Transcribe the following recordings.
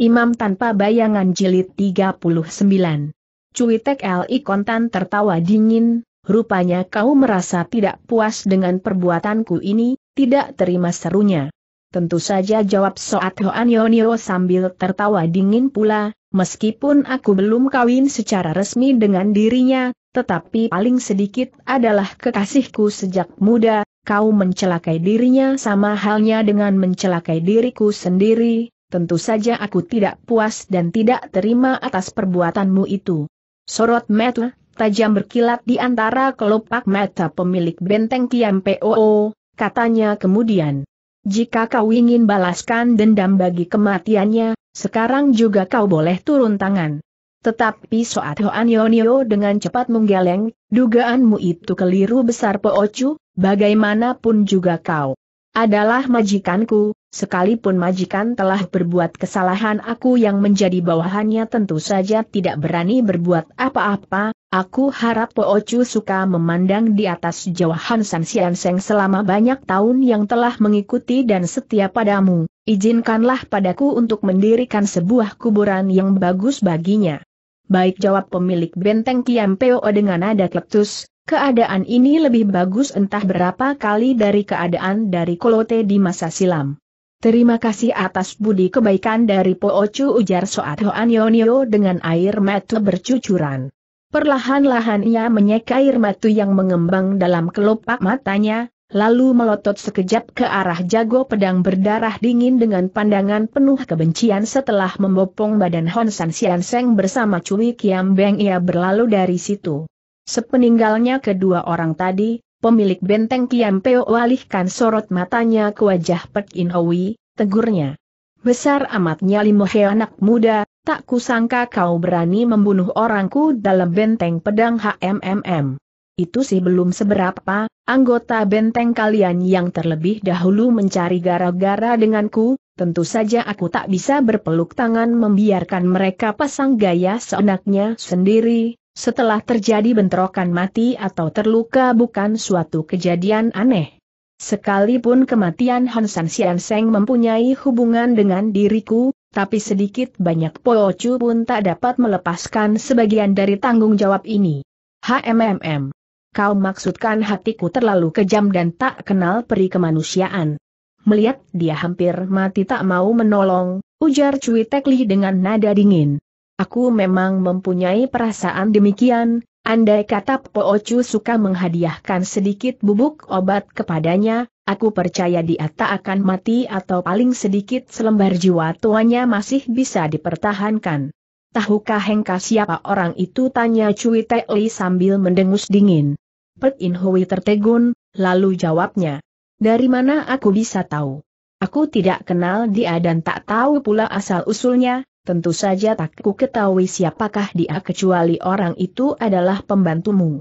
Imam tanpa bayangan jilid 39. Cuitek L.I. Kontan tertawa dingin, rupanya kau merasa tidak puas dengan perbuatanku ini, tidak terima serunya. Tentu saja jawab Soat Hoan Yonio sambil tertawa dingin pula, meskipun aku belum kawin secara resmi dengan dirinya, tetapi paling sedikit adalah kekasihku sejak muda, kau mencelakai dirinya sama halnya dengan mencelakai diriku sendiri, tentu saja aku tidak puas dan tidak terima atas perbuatanmu itu. Sorot mata, tajam berkilat di antara kelopak mata pemilik benteng Kiam POO, katanya kemudian. Jika kau ingin balaskan dendam bagi kematiannya, sekarang juga kau boleh turun tangan. Tetapi Soat Hoan Yonio dengan cepat menggeleng, dugaanmu itu keliru besar Poocu, bagaimanapun juga kau adalah majikanku, Sekalipun majikan telah berbuat kesalahan aku yang menjadi bawahannya tentu saja tidak berani berbuat apa-apa, aku harap Po Ocu suka memandang di atas jawahan San Sian Seng selama banyak tahun yang telah mengikuti dan setia padamu, izinkanlah padaku untuk mendirikan sebuah kuburan yang bagus baginya. Baik jawab pemilik benteng Kiam Peo dengan nada letus. keadaan ini lebih bagus entah berapa kali dari keadaan dari Kolote di masa silam. Terima kasih atas budi kebaikan dari Po Ocu ujar Soat Yonio dengan air mata bercucuran. Perlahan-lahan ia menyeka air mata yang mengembang dalam kelopak matanya, lalu melotot sekejap ke arah jago pedang berdarah dingin dengan pandangan penuh kebencian setelah membopong badan Hon San Sian Seng bersama Cui Kiam Beng ia berlalu dari situ. Sepeninggalnya kedua orang tadi, pemilik benteng Peo walihkan sorot matanya ke wajah Pek In Hui, tegurnya. Besar amatnya limohe anak muda, tak kusangka kau berani membunuh orangku dalam benteng pedang HMMM. Itu sih belum seberapa, anggota benteng kalian yang terlebih dahulu mencari gara-gara denganku, tentu saja aku tak bisa berpeluk tangan membiarkan mereka pasang gaya seenaknya sendiri, setelah terjadi bentrokan mati atau terluka bukan suatu kejadian aneh. Sekalipun kematian Hansan Sian mempunyai hubungan dengan diriku, tapi sedikit banyak Po Chu pun tak dapat melepaskan sebagian dari tanggung jawab ini. HMMM. Kau maksudkan hatiku terlalu kejam dan tak kenal peri kemanusiaan. Melihat dia hampir mati tak mau menolong, ujar Cui Tekli dengan nada dingin. Aku memang mempunyai perasaan demikian, andai kata Po Ocu suka menghadiahkan sedikit bubuk obat kepadanya, aku percaya dia tak akan mati atau paling sedikit selembar jiwa tuanya masih bisa dipertahankan. Tahukah Hengka siapa orang itu tanya Cui Te Li sambil mendengus dingin. Pet In Hui tertegun, lalu jawabnya. Dari mana aku bisa tahu? Aku tidak kenal dia dan tak tahu pula asal-usulnya, tentu saja tak ku ketahui siapakah dia kecuali orang itu adalah pembantumu.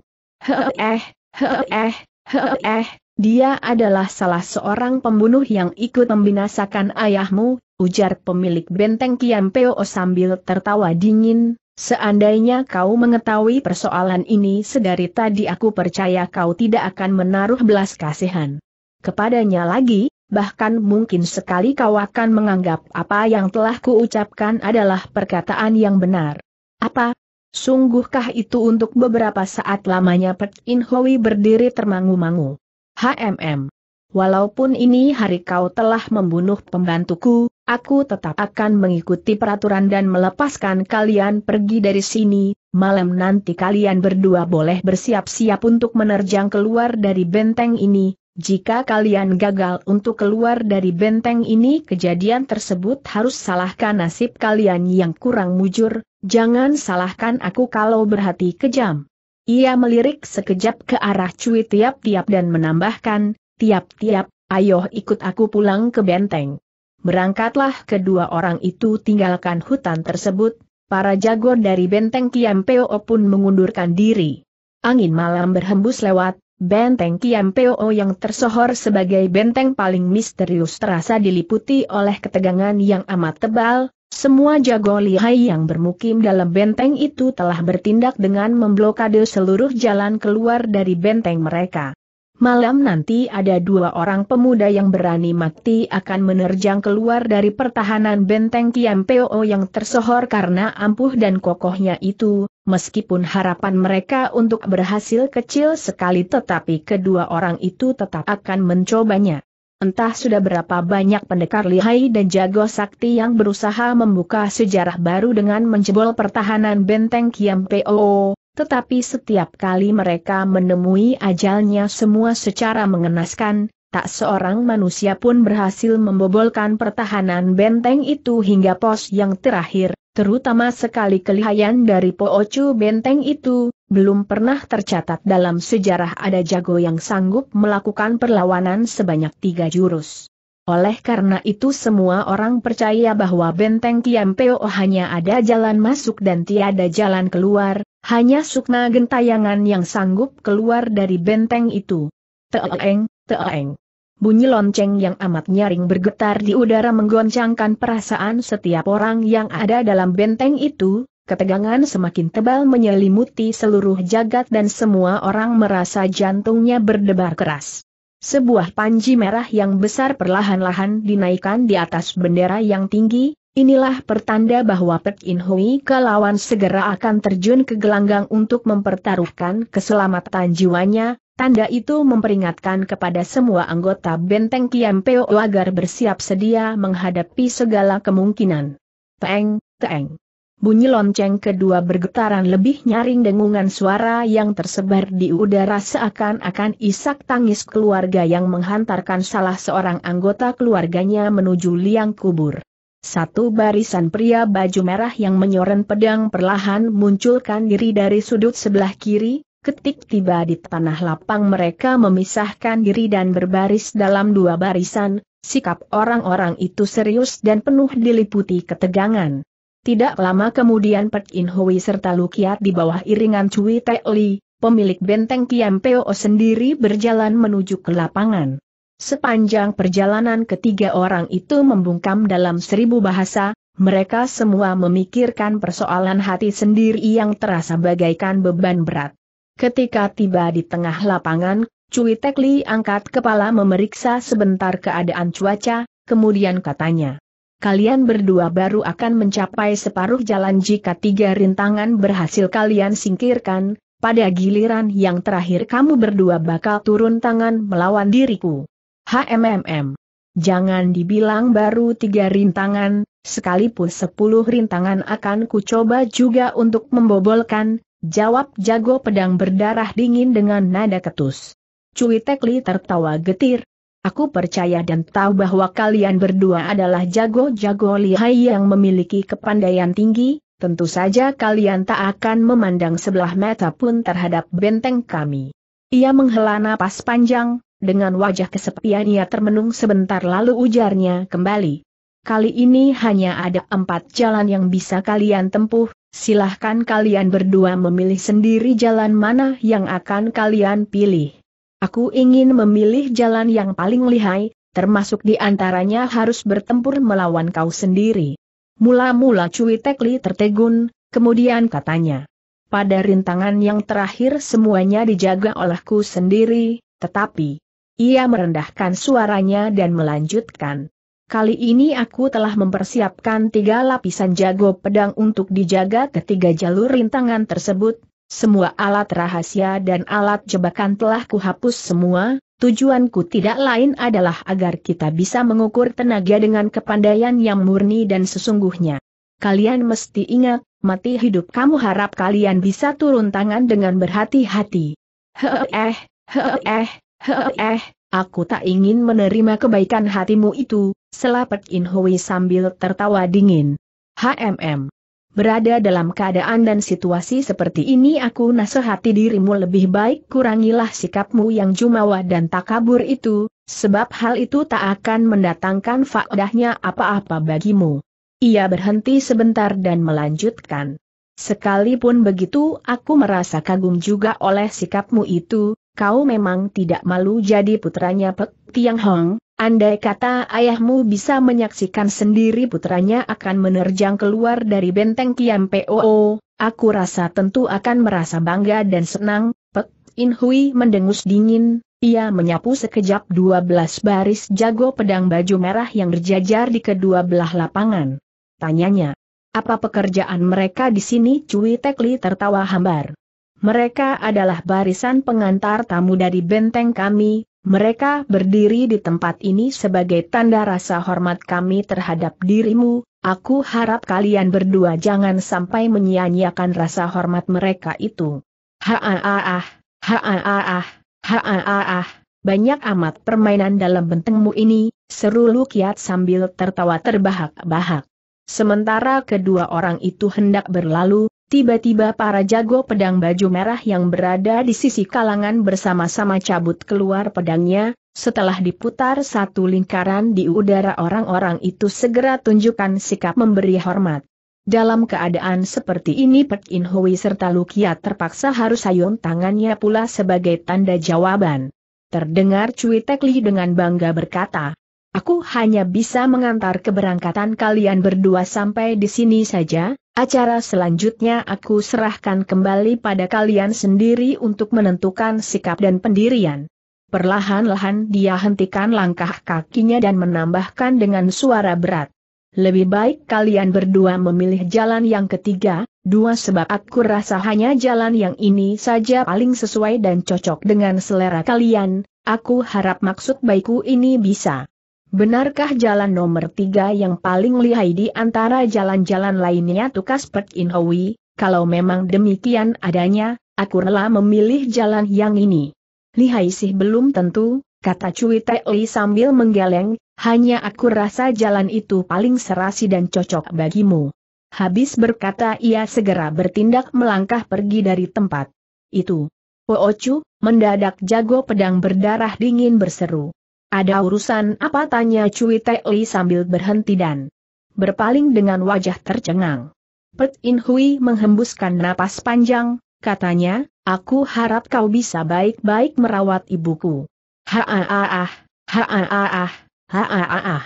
eh, eh, eh, dia adalah salah seorang pembunuh yang ikut membinasakan ayahmu, ujar pemilik benteng Kiampeo sambil tertawa dingin, Seandainya kau mengetahui persoalan ini sedari tadi aku percaya kau tidak akan menaruh belas kasihan. Kepadanya lagi, bahkan mungkin sekali kau akan menganggap apa yang telah kuucapkan adalah perkataan yang benar. Apa? Sungguhkah itu untuk beberapa saat lamanya Pet In Hoi berdiri termangu-mangu? HMM. Walaupun ini hari kau telah membunuh pembantuku, aku tetap akan mengikuti peraturan dan melepaskan kalian pergi dari sini, malam nanti kalian berdua boleh bersiap-siap untuk menerjang keluar dari benteng ini, jika kalian gagal untuk keluar dari benteng ini kejadian tersebut harus salahkan nasib kalian yang kurang mujur, jangan salahkan aku kalau berhati kejam. Ia melirik sekejap ke arah cuit tiap-tiap dan menambahkan, tiap-tiap, ayo ikut aku pulang ke benteng. Berangkatlah kedua orang itu tinggalkan hutan tersebut, para jago dari benteng Kiampeo pun mengundurkan diri. Angin malam berhembus lewat, Benteng Kiam Po yang tersohor sebagai benteng paling misterius terasa diliputi oleh ketegangan yang amat tebal, semua jago lihai yang bermukim dalam benteng itu telah bertindak dengan memblokade seluruh jalan keluar dari benteng mereka. Malam nanti ada dua orang pemuda yang berani mati akan menerjang keluar dari pertahanan benteng Kiam Po yang tersohor karena ampuh dan kokohnya itu, meskipun harapan mereka untuk berhasil kecil sekali tetapi kedua orang itu tetap akan mencobanya. Entah sudah berapa banyak pendekar lihai dan jago sakti yang berusaha membuka sejarah baru dengan menjebol pertahanan benteng Kiam Po, tetapi setiap kali mereka menemui ajalnya semua secara mengenaskan, tak seorang manusia pun berhasil membobolkan pertahanan benteng itu hingga pos yang terakhir, terutama sekali kelihayan dari Poocu Benteng itu, belum pernah tercatat dalam sejarah ada jago yang sanggup melakukan perlawanan sebanyak tiga jurus. Oleh karena itu semua orang percaya bahwa benteng Kiampeo hanya ada jalan masuk dan tiada jalan keluar, hanya Sukna gentayangan yang sanggup keluar dari benteng itu. Teeng, teeng. Bunyi lonceng yang amat nyaring bergetar di udara menggoncangkan perasaan setiap orang yang ada dalam benteng itu, ketegangan semakin tebal menyelimuti seluruh jagat dan semua orang merasa jantungnya berdebar keras. Sebuah panji merah yang besar perlahan-lahan dinaikkan di atas bendera yang tinggi, Inilah pertanda bahwa Pek In Hui Kalawan segera akan terjun ke gelanggang untuk mempertaruhkan keselamatan jiwanya, Tanda itu memperingatkan kepada semua anggota benteng Kiam Peo agar bersiap sedia menghadapi segala kemungkinan. Teng, teng. Bunyi lonceng kedua bergetaran lebih nyaring dengungan suara yang tersebar di udara seakan-akan isak tangis keluarga yang menghantarkan salah seorang anggota keluarganya menuju liang kubur. Satu barisan pria baju merah yang menyoren pedang perlahan munculkan diri dari sudut sebelah kiri, ketik tiba di tanah lapang mereka memisahkan diri dan berbaris dalam dua barisan, sikap orang-orang itu serius dan penuh diliputi ketegangan. Tidak lama kemudian Pek In Hui serta Lukiat di bawah iringan Cui Te Li, pemilik benteng Kiam Peo sendiri berjalan menuju ke lapangan. Sepanjang perjalanan ketiga orang itu membungkam dalam seribu bahasa, mereka semua memikirkan persoalan hati sendiri yang terasa bagaikan beban berat. Ketika tiba di tengah lapangan, Cui Tekli angkat kepala memeriksa sebentar keadaan cuaca, kemudian katanya. Kalian berdua baru akan mencapai separuh jalan jika tiga rintangan berhasil kalian singkirkan, pada giliran yang terakhir kamu berdua bakal turun tangan melawan diriku. HMMM. Jangan dibilang baru tiga rintangan, sekalipun sepuluh rintangan akan kucoba juga untuk membobolkan, jawab jago pedang berdarah dingin dengan nada ketus. Cui Tekli tertawa getir. Aku percaya dan tahu bahwa kalian berdua adalah jago-jago lihai yang memiliki kepandaian tinggi, tentu saja kalian tak akan memandang sebelah mata pun terhadap benteng kami. Ia menghela napas panjang, dengan wajah kesepian ia termenung sebentar lalu ujarnya kembali. Kali ini hanya ada empat jalan yang bisa kalian tempuh, silahkan kalian berdua memilih sendiri jalan mana yang akan kalian pilih. Aku ingin memilih jalan yang paling lihai, termasuk di antaranya harus bertempur melawan kau sendiri. Mula-mula Cui Tekli tertegun, kemudian katanya. Pada rintangan yang terakhir semuanya dijaga olehku sendiri, tetapi, ia merendahkan suaranya dan melanjutkan. Kali ini aku telah mempersiapkan tiga lapisan jago pedang untuk dijaga ketiga jalur rintangan tersebut. Semua alat rahasia dan alat jebakan telah kuhapus semua, Tujuanku tidak lain adalah agar kita bisa mengukur tenaga dengan kepandaian yang murni dan sesungguhnya. Kalian mesti ingat, mati hidup kamu harap kalian bisa turun tangan dengan berhati-hati. Heeh, eh, heeh, eh eh, aku tak ingin menerima kebaikan hatimu itu, selapet In Hui sambil tertawa dingin. HMM. Berada dalam keadaan dan situasi seperti ini aku nasihati dirimu lebih baik kurangilah sikapmu yang jumawa dan takabur itu, sebab hal itu tak akan mendatangkan faedahnya apa-apa bagimu. Ia berhenti sebentar dan melanjutkan. Sekalipun begitu aku merasa kagum juga oleh sikapmu itu, kau memang tidak malu jadi putranya Pek Tiang Hong, andai kata ayahmu bisa menyaksikan sendiri putranya akan menerjang keluar dari benteng Kiam Poo, aku rasa tentu akan merasa bangga dan senang, Pek In Hui mendengus dingin, ia menyapu sekejap 12 baris jago pedang baju merah yang berjajar di kedua belah lapangan. Tanyanya, apa pekerjaan mereka di sini? Cui Tekli tertawa hambar. Mereka adalah barisan pengantar tamu dari benteng kami, mereka berdiri di tempat ini sebagai tanda rasa hormat kami terhadap dirimu, aku harap kalian berdua jangan sampai menyia-nyiakan rasa hormat mereka itu. Ha-ah-ah, ha-ah-ah, ha-ah-ah, banyak amat permainan dalam bentengmu ini, seru Lukiat sambil tertawa terbahak-bahak. Sementara kedua orang itu hendak berlalu, Tiba-tiba para jago pedang baju merah yang berada di sisi kalangan bersama-sama cabut keluar pedangnya, setelah diputar satu lingkaran di udara orang-orang itu segera tunjukkan sikap memberi hormat. Dalam keadaan seperti ini Pek In Hui serta Lukia terpaksa harus sayung tangannya pula sebagai tanda jawaban. Terdengar Cui Li dengan bangga berkata, Aku hanya bisa mengantar keberangkatan kalian berdua sampai di sini saja, Acara selanjutnya aku serahkan kembali pada kalian sendiri untuk menentukan sikap dan pendirian. Perlahan-lahan dia hentikan langkah kakinya dan menambahkan dengan suara berat. Lebih baik kalian berdua memilih jalan yang ketiga, dua sebab aku rasa hanya jalan yang ini saja paling sesuai dan cocok dengan selera kalian, aku harap maksud baikku ini bisa Benarkah jalan nomor tiga yang paling lihai di antara jalan-jalan lainnya tukas Pek In Kalau memang demikian adanya, aku rela memilih jalan yang ini. Lihai sih belum tentu, kata Cui Li sambil menggeleng, hanya aku rasa jalan itu paling serasi dan cocok bagimu. Habis berkata ia segera bertindak melangkah pergi dari tempat itu. Poocu, mendadak jago pedang berdarah dingin berseru. Ada urusan apa tanya Cui Li sambil berhenti dan berpaling dengan wajah tercengang. Pet In Hui menghembuskan napas panjang, katanya, aku harap kau bisa baik-baik merawat ibuku. Ha-ah-ah, ha-ah-ah, ha-ah-ah.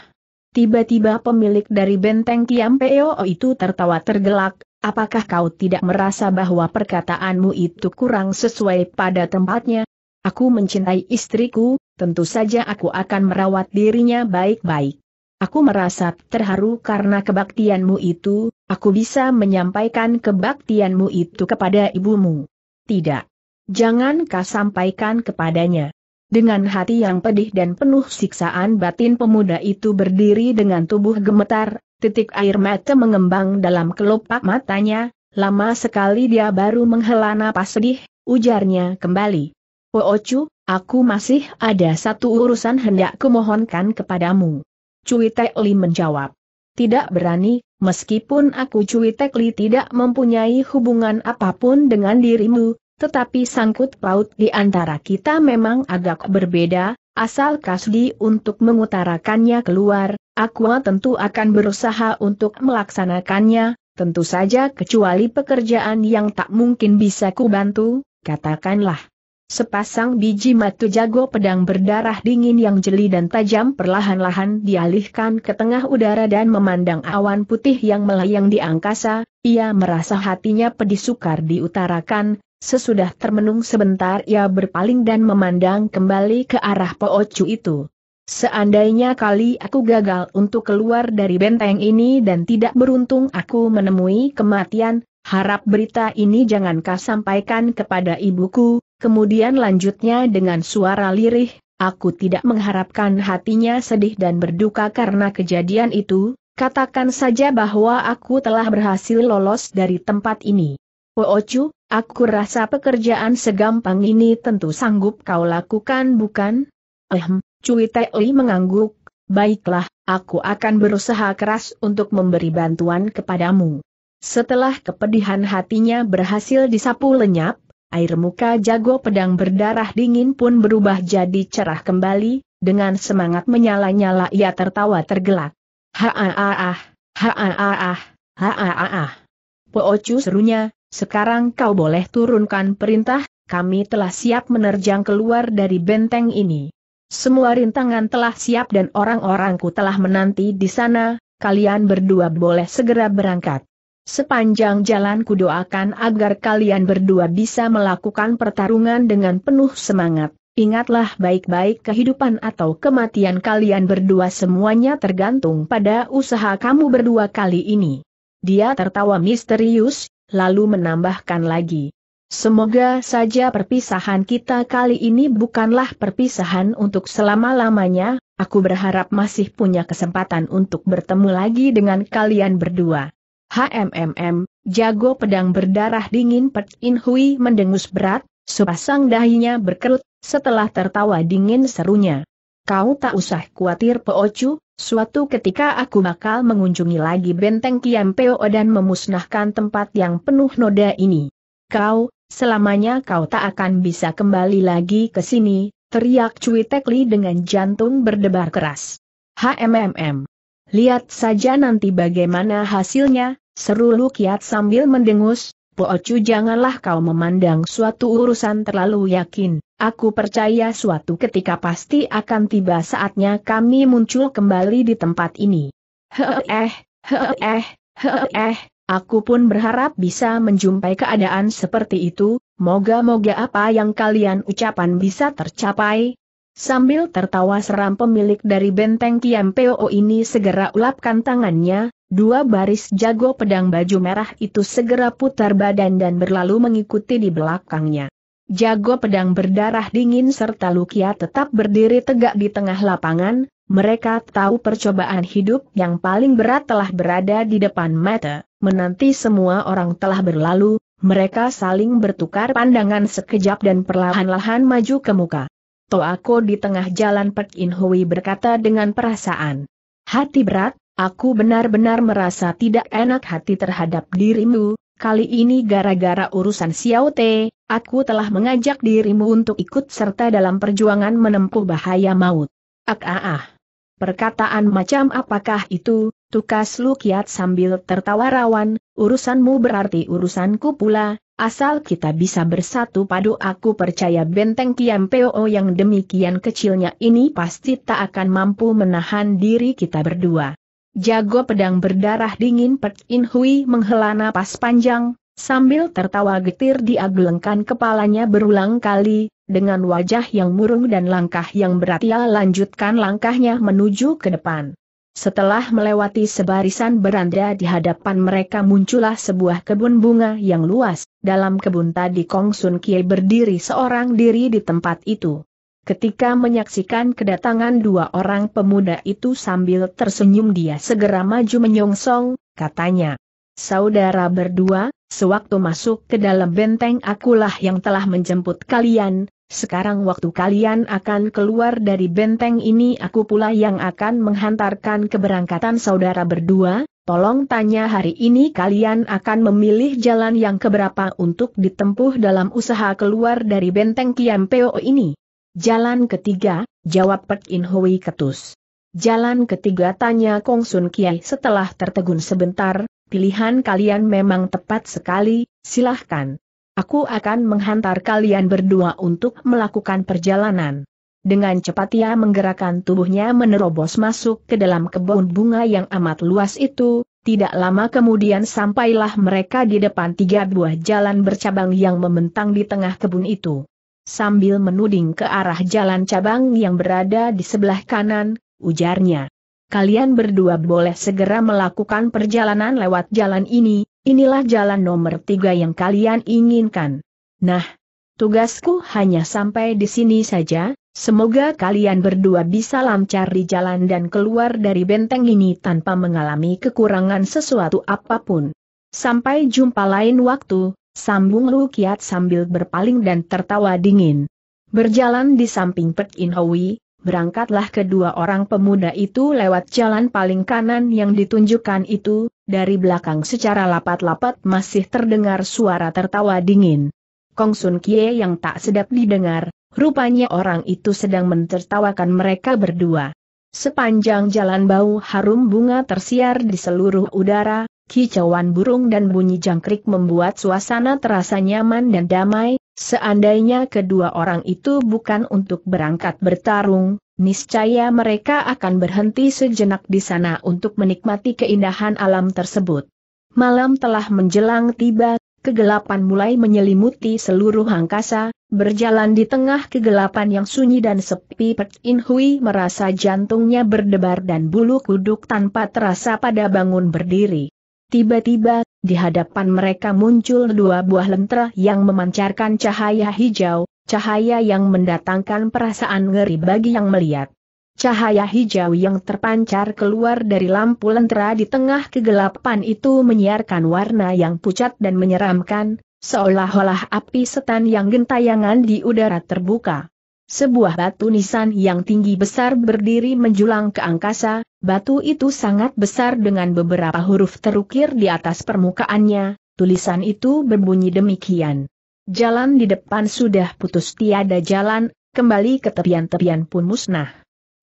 Tiba-tiba pemilik dari benteng Kiam Peo itu tertawa tergelak, apakah kau tidak merasa bahwa perkataanmu itu kurang sesuai pada tempatnya? Aku mencintai istriku, tentu saja aku akan merawat dirinya baik-baik. Aku merasa terharu karena kebaktianmu itu, aku bisa menyampaikan kebaktianmu itu kepada ibumu. Tidak. Jangan kau sampaikan kepadanya. Dengan hati yang pedih dan penuh siksaan batin pemuda itu berdiri dengan tubuh gemetar, titik air mata mengembang dalam kelopak matanya, lama sekali dia baru menghela napas sedih, ujarnya kembali. Poocu, aku masih ada satu urusan hendak kumohonkan kepadamu. Cui Li menjawab. Tidak berani, meskipun aku Cui Li tidak mempunyai hubungan apapun dengan dirimu, tetapi sangkut paut di antara kita memang agak berbeda, asal kasdi untuk mengutarakannya keluar, aku tentu akan berusaha untuk melaksanakannya, tentu saja kecuali pekerjaan yang tak mungkin bisa kubantu, katakanlah. Sepasang biji matu jago pedang berdarah dingin yang jeli dan tajam perlahan-lahan dialihkan ke tengah udara dan memandang awan putih yang melayang di angkasa, ia merasa hatinya pedih sukar diutarakan, Sesudah termenung sebentar ia berpaling dan memandang kembali ke arah Poocu itu. Seandainya kali aku gagal untuk keluar dari benteng ini dan tidak beruntung aku menemui kematian, Harap berita ini jangan kau sampaikan kepada ibuku, kemudian lanjutnya dengan suara lirih, aku tidak mengharapkan hatinya sedih dan berduka karena kejadian itu, katakan saja bahwa aku telah berhasil lolos dari tempat ini. Poocu, oh, oh, aku rasa pekerjaan segampang ini tentu sanggup kau lakukan bukan? Ehm, Cui Teoi mengangguk, baiklah, aku akan berusaha keras untuk memberi bantuan kepadamu. Setelah kepedihan hatinya berhasil disapu lenyap, air muka jago pedang berdarah dingin pun berubah jadi cerah kembali, dengan semangat menyala-nyala ia tertawa tergelak. Ha-ah-ah, ha-ah-ah, ha-ah-ah. Poocu serunya, sekarang kau boleh turunkan perintah, kami telah siap menerjang keluar dari benteng ini. Semua rintangan telah siap dan orang-orangku telah menanti di sana, kalian berdua boleh segera berangkat. Sepanjang jalan kudoakan agar kalian berdua bisa melakukan pertarungan dengan penuh semangat. Ingatlah baik-baik kehidupan atau kematian kalian berdua semuanya tergantung pada usaha kamu berdua kali ini. Dia tertawa misterius, lalu menambahkan lagi. Semoga saja perpisahan kita kali ini bukanlah perpisahan untuk selama-lamanya, aku berharap masih punya kesempatan untuk bertemu lagi dengan kalian berdua. HMMM, jago pedang berdarah dingin Pet In Hui mendengus berat, sepasang dahinya berkerut, setelah tertawa dingin serunya. Kau tak usah khawatir Chu, suatu ketika aku bakal mengunjungi lagi benteng Peo dan memusnahkan tempat yang penuh noda ini. Kau, selamanya kau tak akan bisa kembali lagi ke sini, teriak Cui Tekli dengan jantung berdebar keras. HMMM. Lihat saja nanti bagaimana hasilnya, seru Lukiat sambil mendengus, Po janganlah kau memandang suatu urusan terlalu yakin, aku percaya suatu ketika pasti akan tiba saatnya kami muncul kembali di tempat ini. Heh eh, heh eh. aku pun berharap bisa menjumpai keadaan seperti itu, moga-moga apa yang kalian ucapan bisa tercapai, Sambil tertawa seram pemilik dari benteng Kiam Po ini segera ulapkan tangannya, dua baris jago pedang baju merah itu segera putar badan dan berlalu mengikuti di belakangnya. Jago pedang berdarah dingin serta Lukia tetap berdiri tegak di tengah lapangan, mereka tahu percobaan hidup yang paling berat telah berada di depan mata, menanti semua orang telah berlalu, mereka saling bertukar pandangan sekejap dan perlahan-lahan maju ke muka. Toako di tengah jalan Pek In Hui berkata dengan perasaan. Hati berat, aku benar-benar merasa tidak enak hati terhadap dirimu, kali ini gara-gara urusan Xiao Te, aku telah mengajak dirimu untuk ikut serta dalam perjuangan menempuh bahaya maut. Ak ah, ah ah. Perkataan macam apakah itu, tukas Lu Kiat sambil tertawa rawan, urusanmu berarti urusanku pula, Asal kita bisa bersatu padu aku percaya benteng Kiam Po yang demikian kecilnya ini pasti tak akan mampu menahan diri kita berdua. Jago pedang berdarah dingin Pek In Hui menghela napas panjang, sambil tertawa getir diagelengkan kepalanya berulang kali, dengan wajah yang murung dan langkah yang berat ia lanjutkan langkahnya menuju ke depan. Setelah melewati sebarisan beranda di hadapan mereka muncullah sebuah kebun bunga yang luas, dalam kebun tadi Kong Sun Kie berdiri seorang diri di tempat itu. Ketika menyaksikan kedatangan dua orang pemuda itu sambil tersenyum dia segera maju menyongsong, katanya. Saudara berdua, sewaktu masuk ke dalam benteng akulah yang telah menjemput kalian, sekarang waktu kalian akan keluar dari benteng ini aku pula yang akan menghantarkan keberangkatan saudara berdua, tolong tanya hari ini kalian akan memilih jalan yang keberapa untuk ditempuh dalam usaha keluar dari benteng Kiampeo ini. Jalan ketiga, jawab Pek In Hui ketus. Jalan ketiga tanya Kong Sun Kiai setelah tertegun sebentar, pilihan kalian memang tepat sekali, silahkan. Aku akan menghantar kalian berdua untuk melakukan perjalanan. Dengan cepat ia menggerakkan tubuhnya menerobos masuk ke dalam kebun bunga yang amat luas itu, tidak lama kemudian sampailah mereka di depan tiga buah jalan bercabang yang membentang di tengah kebun itu. Sambil menuding ke arah jalan cabang yang berada di sebelah kanan, ujarnya. Kalian berdua boleh segera melakukan perjalanan lewat jalan ini, Inilah jalan nomor tiga yang kalian inginkan. Nah, tugasku hanya sampai di sini saja, semoga kalian berdua bisa lancar di jalan dan keluar dari benteng ini tanpa mengalami kekurangan sesuatu apapun. Sampai jumpa lain waktu, sambung Lu Kiat sambil berpaling dan tertawa dingin. Berjalan di samping Pek In Hui, Berangkatlah kedua orang pemuda itu lewat jalan paling kanan yang ditunjukkan itu, dari belakang secara lapat-lapat masih terdengar suara tertawa dingin. Kong Sun Kie yang tak sedap didengar, rupanya orang itu sedang mentertawakan mereka berdua. Sepanjang jalan bau harum bunga tersiar di seluruh udara, kicauan burung dan bunyi jangkrik membuat suasana terasa nyaman dan damai, Seandainya kedua orang itu bukan untuk berangkat bertarung, niscaya mereka akan berhenti sejenak di sana untuk menikmati keindahan alam tersebut. Malam telah menjelang tiba, kegelapan mulai menyelimuti seluruh angkasa, berjalan di tengah kegelapan yang sunyi dan sepi Pek In Hui merasa jantungnya berdebar dan bulu kuduk tanpa terasa pada bangun berdiri. Tiba-tiba, di hadapan mereka muncul dua buah lentera yang memancarkan cahaya hijau, cahaya yang mendatangkan perasaan ngeri bagi yang melihat. Cahaya hijau yang terpancar keluar dari lampu lentera di tengah kegelapan itu menyiarkan warna yang pucat dan menyeramkan, seolah-olah api setan yang gentayangan di udara terbuka. Sebuah batu nisan yang tinggi besar berdiri menjulang ke angkasa, batu itu sangat besar dengan beberapa huruf terukir di atas permukaannya, tulisan itu berbunyi demikian. Jalan di depan sudah putus tiada jalan, kembali ke tepian-tepian pun musnah.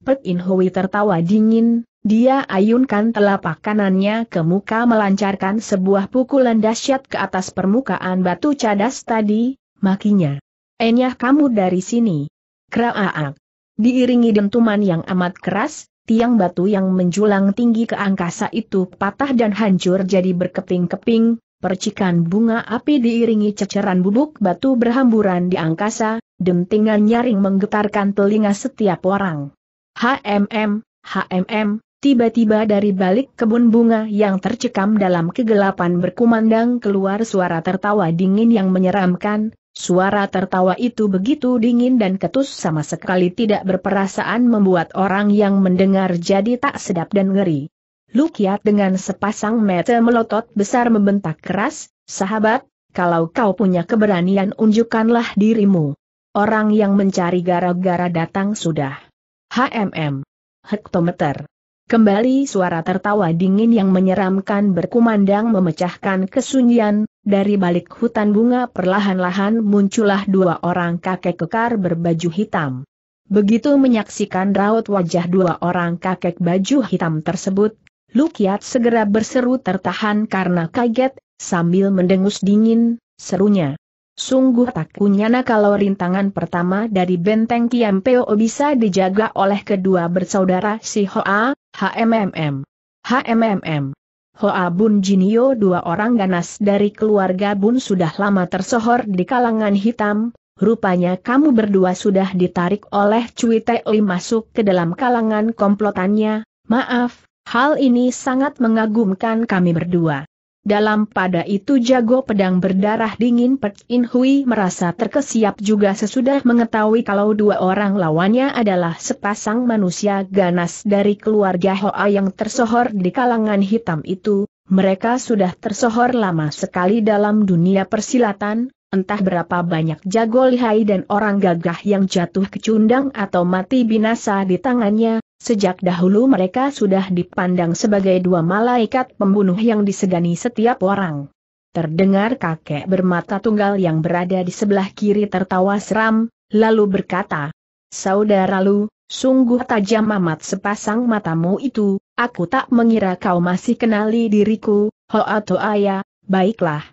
Pek In Hui tertawa dingin, dia ayunkan telapak kanannya ke muka melancarkan sebuah pukulan dahsyat ke atas permukaan batu cadas tadi, makinya. Enyah kamu dari sini. Kraaak. Diiringi dentuman yang amat keras, tiang batu yang menjulang tinggi ke angkasa itu patah dan hancur jadi berkeping-keping, percikan bunga api diiringi ceceran bubuk batu berhamburan di angkasa, dentingan nyaring menggetarkan telinga setiap orang. HMM, HMM, Tiba-tiba dari balik kebun bunga yang tercekam dalam kegelapan berkumandang keluar suara tertawa dingin yang menyeramkan, Suara tertawa itu begitu dingin dan ketus sama sekali tidak berperasaan membuat orang yang mendengar jadi tak sedap dan ngeri. Lukiat dengan sepasang mata melotot besar membentak keras, sahabat, kalau kau punya keberanian unjukkanlah dirimu. Orang yang mencari gara-gara datang sudah. HMM. Hektometer. Kembali suara tertawa dingin yang menyeramkan berkumandang memecahkan kesunyian, dari balik hutan bunga perlahan-lahan muncullah dua orang kakek kekar berbaju hitam. Begitu menyaksikan raut wajah dua orang kakek baju hitam tersebut, Lukiat segera berseru tertahan karena kaget, sambil mendengus dingin, serunya. Sungguh tak kunyana kalau rintangan pertama dari benteng Kiampeo bisa dijaga oleh kedua bersaudara si Hoa, HMMM. HMMM. Hoa Bun Jinio dua orang ganas dari keluarga Bun sudah lama tersohor di kalangan hitam, rupanya kamu berdua sudah ditarik oleh Cui Teoi masuk ke dalam kalangan komplotannya, maaf, hal ini sangat mengagumkan kami berdua. Dalam pada itu jago pedang berdarah dingin Pek In Hui merasa terkesiap juga sesudah mengetahui kalau dua orang lawannya adalah sepasang manusia ganas dari keluarga Hoa yang tersohor di kalangan hitam itu, mereka sudah tersohor lama sekali dalam dunia persilatan, entah berapa banyak jago lihai dan orang gagah yang jatuh kecundang atau mati binasa di tangannya, Sejak dahulu mereka sudah dipandang sebagai dua malaikat pembunuh yang disegani setiap orang. Terdengar kakek bermata tunggal yang berada di sebelah kiri tertawa seram, lalu berkata, Saudara lu, sungguh tajam amat sepasang matamu itu, aku tak mengira kau masih kenali diriku, Hoa Toaya, baiklah.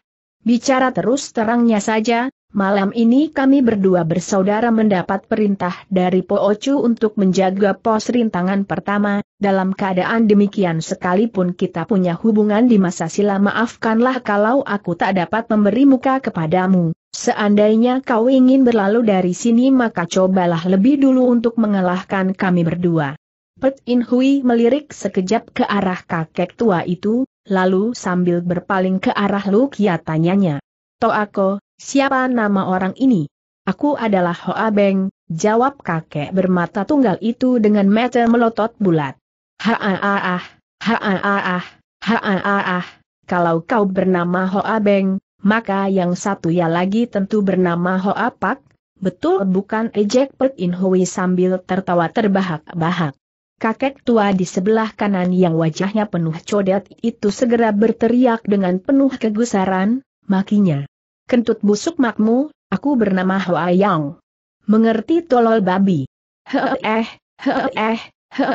Bicara terus terangnya saja, Malam ini kami berdua bersaudara mendapat perintah dari Po Ocu untuk menjaga pos rintangan pertama, dalam keadaan demikian sekalipun kita punya hubungan di masa silam, maafkanlah kalau aku tak dapat memberi muka kepadamu, seandainya kau ingin berlalu dari sini maka cobalah lebih dulu untuk mengalahkan kami berdua. Pet In Hui melirik sekejap ke arah kakek tua itu, lalu sambil berpaling ke arah Lu Kia tanyanya. Toako, Siapa nama orang ini? Aku adalah Hoa Beng, jawab kakek bermata tunggal itu dengan mata melotot bulat. ha-ah-ah-ah, kalau kau bernama Hoa Beng, maka yang satu ya lagi tentu bernama Hoa Pak, betul bukan ejek Pek In Hui sambil tertawa terbahak-bahak. Kakek tua di sebelah kanan yang wajahnya penuh codet itu segera berteriak dengan penuh kegusaran, makinya. Kentut busuk makmu, aku bernama Hoa Yang. Mengerti tolol babi. Heh eh, heh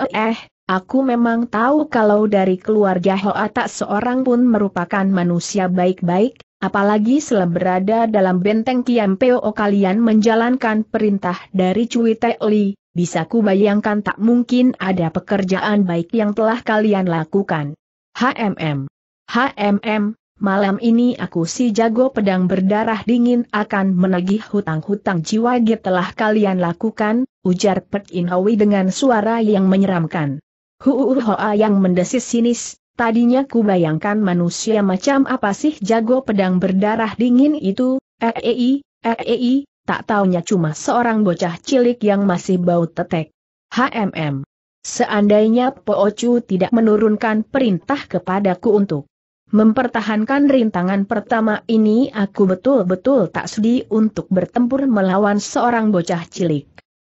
eh. aku memang tahu kalau dari keluarga Hoa tak seorang pun merupakan manusia baik-baik, apalagi setelah berada dalam benteng Kiampeo kalian menjalankan perintah dari Cui Te Li, bisa ku bayangkan tak mungkin ada pekerjaan baik yang telah kalian lakukan. HMM. HMM, malam ini aku si jago pedang berdarah dingin akan menagih hutang-hutang jiwa yang telah kalian lakukan, ujar Pet In Hoi dengan suara yang menyeramkan. Huuhoa yang mendesis sinis, tadinya ku bayangkan manusia macam apa sih jago pedang berdarah dingin itu, eei, eh, eh, eei, eh, tak taunya cuma seorang bocah cilik yang masih bau tetek. HMM. Seandainya Poocu tidak menurunkan perintah kepadaku untuk Mempertahankan rintangan pertama ini aku betul-betul tak sudi untuk bertempur melawan seorang bocah cilik.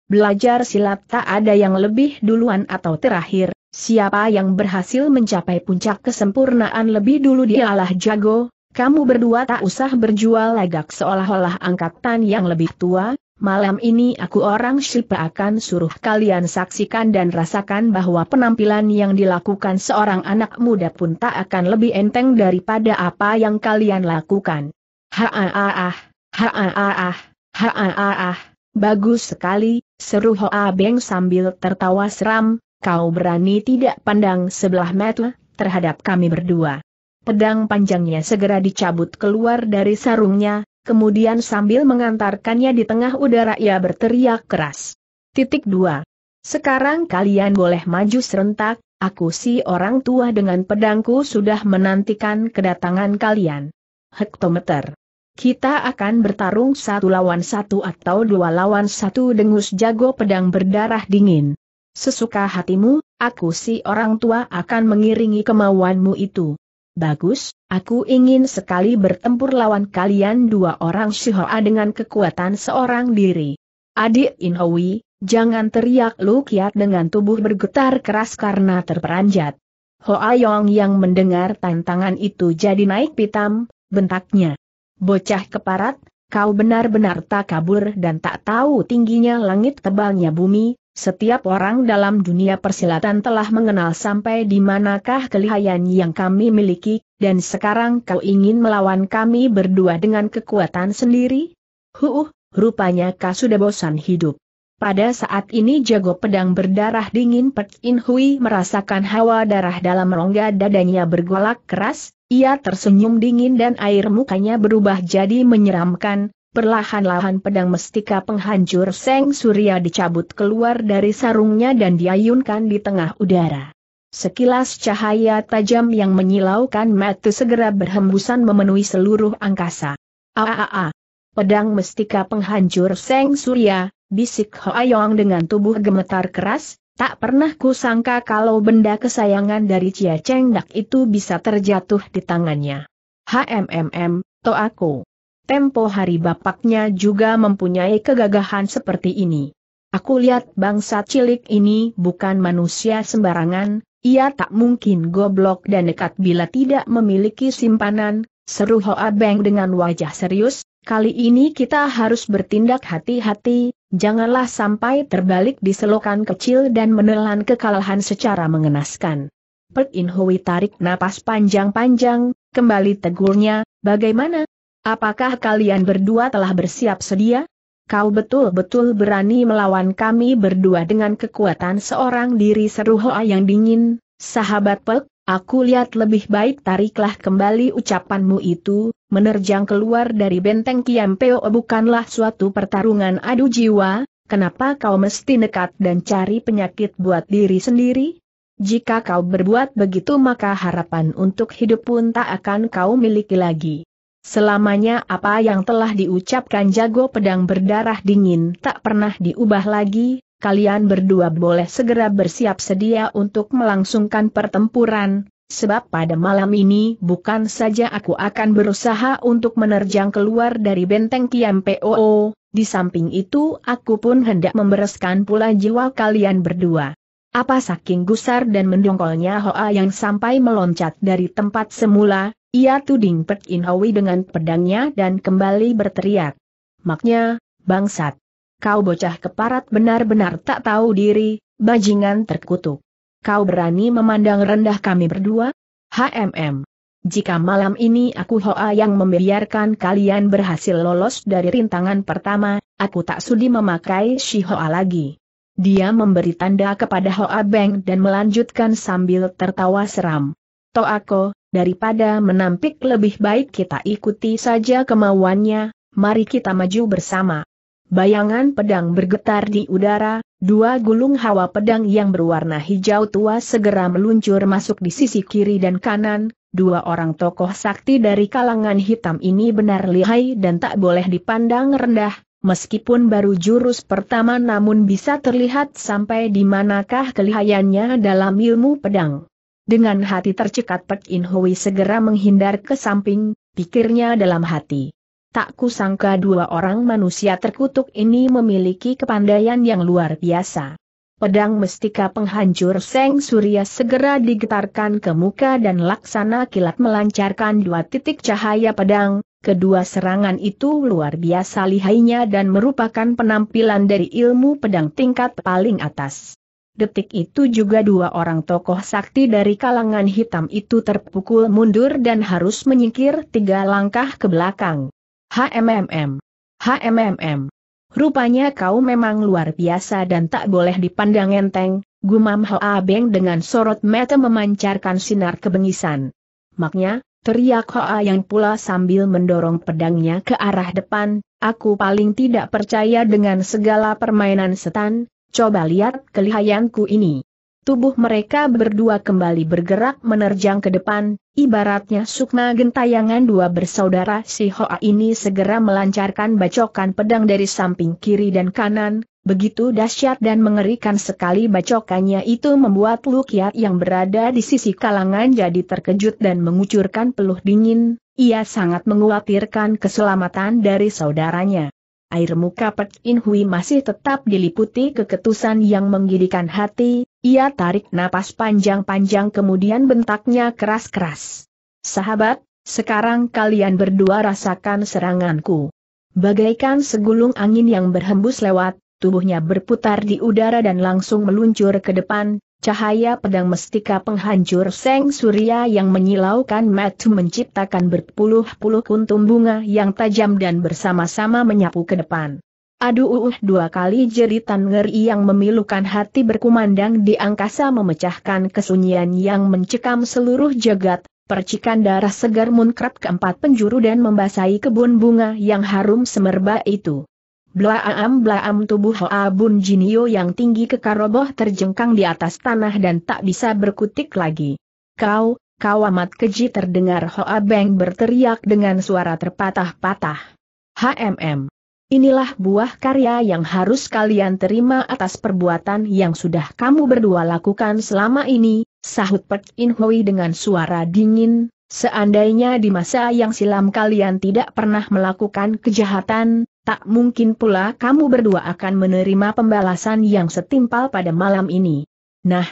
Belajar silat tak ada yang lebih duluan atau terakhir, siapa yang berhasil mencapai puncak kesempurnaan lebih dulu dialah jago, kamu berdua tak usah berjual lagak seolah-olah angkatan yang lebih tua, Malam ini aku orang Shilpa akan suruh kalian saksikan dan rasakan bahwa penampilan yang dilakukan seorang anak muda pun tak akan lebih enteng daripada apa yang kalian lakukan. Ha-ah-ah, ha-ah-ah, ha-ah-ah, bagus sekali, seru Hoa Beng sambil tertawa seram, kau berani tidak pandang sebelah mata terhadap kami berdua. Pedang panjangnya segera dicabut keluar dari sarungnya, kemudian sambil mengantarkannya di tengah udara ia berteriak keras. Titik 2. Sekarang kalian boleh maju serentak, aku si orang tua dengan pedangku sudah menantikan kedatangan kalian. Hektometer. Kita akan bertarung satu lawan satu atau dua lawan satu dengus jago pedang berdarah dingin. Sesuka hatimu, aku si orang tua akan mengiringi kemauanmu itu. Bagus, aku ingin sekali bertempur lawan kalian dua orang Shihoa dengan kekuatan seorang diri. Adik Inhoi, jangan teriak Lu Kiat ya dengan tubuh bergetar keras karena terperanjat. Hoa Yong yang mendengar tantangan itu jadi naik pitam, bentaknya. Bocah keparat, kau benar-benar tak kabur dan tak tahu tingginya langit tebalnya bumi, setiap orang dalam dunia persilatan telah mengenal sampai di manakah kelihayan yang kami miliki, dan sekarang kau ingin melawan kami berdua dengan kekuatan sendiri? Huh, rupanya kau sudah bosan hidup. Pada saat ini jago pedang berdarah dingin Pek In Hui merasakan hawa darah dalam rongga dadanya bergolak keras, ia tersenyum dingin dan air mukanya berubah jadi menyeramkan, Perlahan-lahan pedang mestika penghancur Seng Surya dicabut keluar dari sarungnya dan diayunkan di tengah udara. Sekilas cahaya tajam yang menyilaukan mata segera berhembusan memenuhi seluruh angkasa. Aaaa! Pedang mestika penghancur Seng Surya, bisik Hoayong dengan tubuh gemetar keras, tak pernah kusangka kalau benda kesayangan dari Chia Cheng Dak itu bisa terjatuh di tangannya. HMMM, to aku. Tempo hari bapaknya juga mempunyai kegagahan seperti ini. Aku lihat bangsa cilik ini bukan manusia sembarangan, ia tak mungkin goblok dan nekat bila tidak memiliki simpanan, seru Hoa Beng dengan wajah serius, kali ini kita harus bertindak hati-hati, janganlah sampai terbalik di selokan kecil dan menelan kekalahan secara mengenaskan. Pek Hui tarik napas panjang-panjang, kembali tegurnya, bagaimana, Apakah kalian berdua telah bersiap sedia? Kau betul-betul berani melawan kami berdua dengan kekuatan seorang diri seru Hoa yang dingin, sahabat Pek, aku lihat lebih baik tariklah kembali ucapanmu itu, menerjang keluar dari benteng Peo bukanlah suatu pertarungan adu jiwa, kenapa kau mesti nekat dan cari penyakit buat diri sendiri? Jika kau berbuat begitu maka harapan untuk hidup pun tak akan kau miliki lagi. Selamanya apa yang telah diucapkan jago pedang berdarah dingin tak pernah diubah lagi, kalian berdua boleh segera bersiap sedia untuk melangsungkan pertempuran, sebab pada malam ini bukan saja aku akan berusaha untuk menerjang keluar dari benteng Kiam POO, di samping itu aku pun hendak membereskan pula jiwa kalian berdua. Apa saking gusar dan mendongkolnya Hoa yang sampai meloncat dari tempat semula, ia tuding Pek In dengan pedangnya dan kembali berteriak. Maknya, bangsat. Kau bocah keparat benar-benar tak tahu diri, bajingan terkutuk. Kau berani memandang rendah kami berdua? HMM. Jika malam ini aku Hoa yang membiarkan kalian berhasil lolos dari rintangan pertama, aku tak sudi memakai si Hoa lagi. Dia memberi tanda kepada Hoa Beng dan melanjutkan sambil tertawa seram. Toako, Daripada menampik lebih baik kita ikuti saja kemauannya, mari kita maju bersama. Bayangan pedang bergetar di udara, dua gulung hawa pedang yang berwarna hijau tua segera meluncur masuk di sisi kiri dan kanan, dua orang tokoh sakti dari kalangan hitam ini benar lihai dan tak boleh dipandang rendah, meskipun baru jurus pertama namun bisa terlihat sampai di manakah kelihayannya dalam ilmu pedang. Dengan hati tercekat Pek In Hui segera menghindar ke samping, pikirnya dalam hati. Tak kusangka dua orang manusia terkutuk ini memiliki kepandaian yang luar biasa. Pedang mestika penghancur Seng Surya segera digetarkan ke muka dan laksana kilat melancarkan dua titik cahaya pedang, kedua serangan itu luar biasa lihainya dan merupakan penampilan dari ilmu pedang tingkat paling atas. Detik itu juga dua orang tokoh sakti dari kalangan hitam itu terpukul mundur dan harus menyingkir tiga langkah ke belakang. HMMM. HMMM. Rupanya kau memang luar biasa dan tak boleh dipandang enteng, gumam Hoa Beng dengan sorot mata memancarkan sinar kebengisan. Maknya, teriak Hoa yang pula sambil mendorong pedangnya ke arah depan, aku paling tidak percaya dengan segala permainan setan, coba lihat kelihayanku ini. Tubuh mereka berdua kembali bergerak menerjang ke depan, ibaratnya sukma gentayangan dua bersaudara si Hoa ini segera melancarkan bacokan pedang dari samping kiri dan kanan, begitu dahsyat dan mengerikan sekali bacokannya itu membuat Lukiat yang berada di sisi kalangan jadi terkejut dan mengucurkan peluh dingin, ia sangat menguatirkan keselamatan dari saudaranya air muka Pek In Hui masih tetap diliputi keketusan yang menggidikan hati, ia tarik napas panjang-panjang kemudian bentaknya keras-keras. Sahabat, sekarang kalian berdua rasakan seranganku. Bagaikan segulung angin yang berhembus lewat, tubuhnya berputar di udara dan langsung meluncur ke depan, Cahaya pedang mestika penghancur Seng Surya yang menyilaukan Matu menciptakan berpuluh-puluh kuntum bunga yang tajam dan bersama-sama menyapu ke depan. Aduh uh, uh, dua kali jeritan ngeri yang memilukan hati berkumandang di angkasa memecahkan kesunyian yang mencekam seluruh jagat, percikan darah segar munkrap keempat penjuru dan membasahi kebun bunga yang harum semerbak itu. Blaam blaam tubuh Hoa Bun Jinio yang tinggi kekaroboh terjengkang di atas tanah dan tak bisa berkutik lagi. Kau, kau amat keji terdengar Hoa Beng berteriak dengan suara terpatah-patah. HMM. Inilah buah karya yang harus kalian terima atas perbuatan yang sudah kamu berdua lakukan selama ini, sahut Pek In Hui dengan suara dingin, Seandainya di masa yang silam kalian tidak pernah melakukan kejahatan, Tak mungkin pula kamu berdua akan menerima pembalasan yang setimpal pada malam ini. Nah,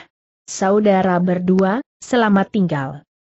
saudara berdua, selamat tinggal.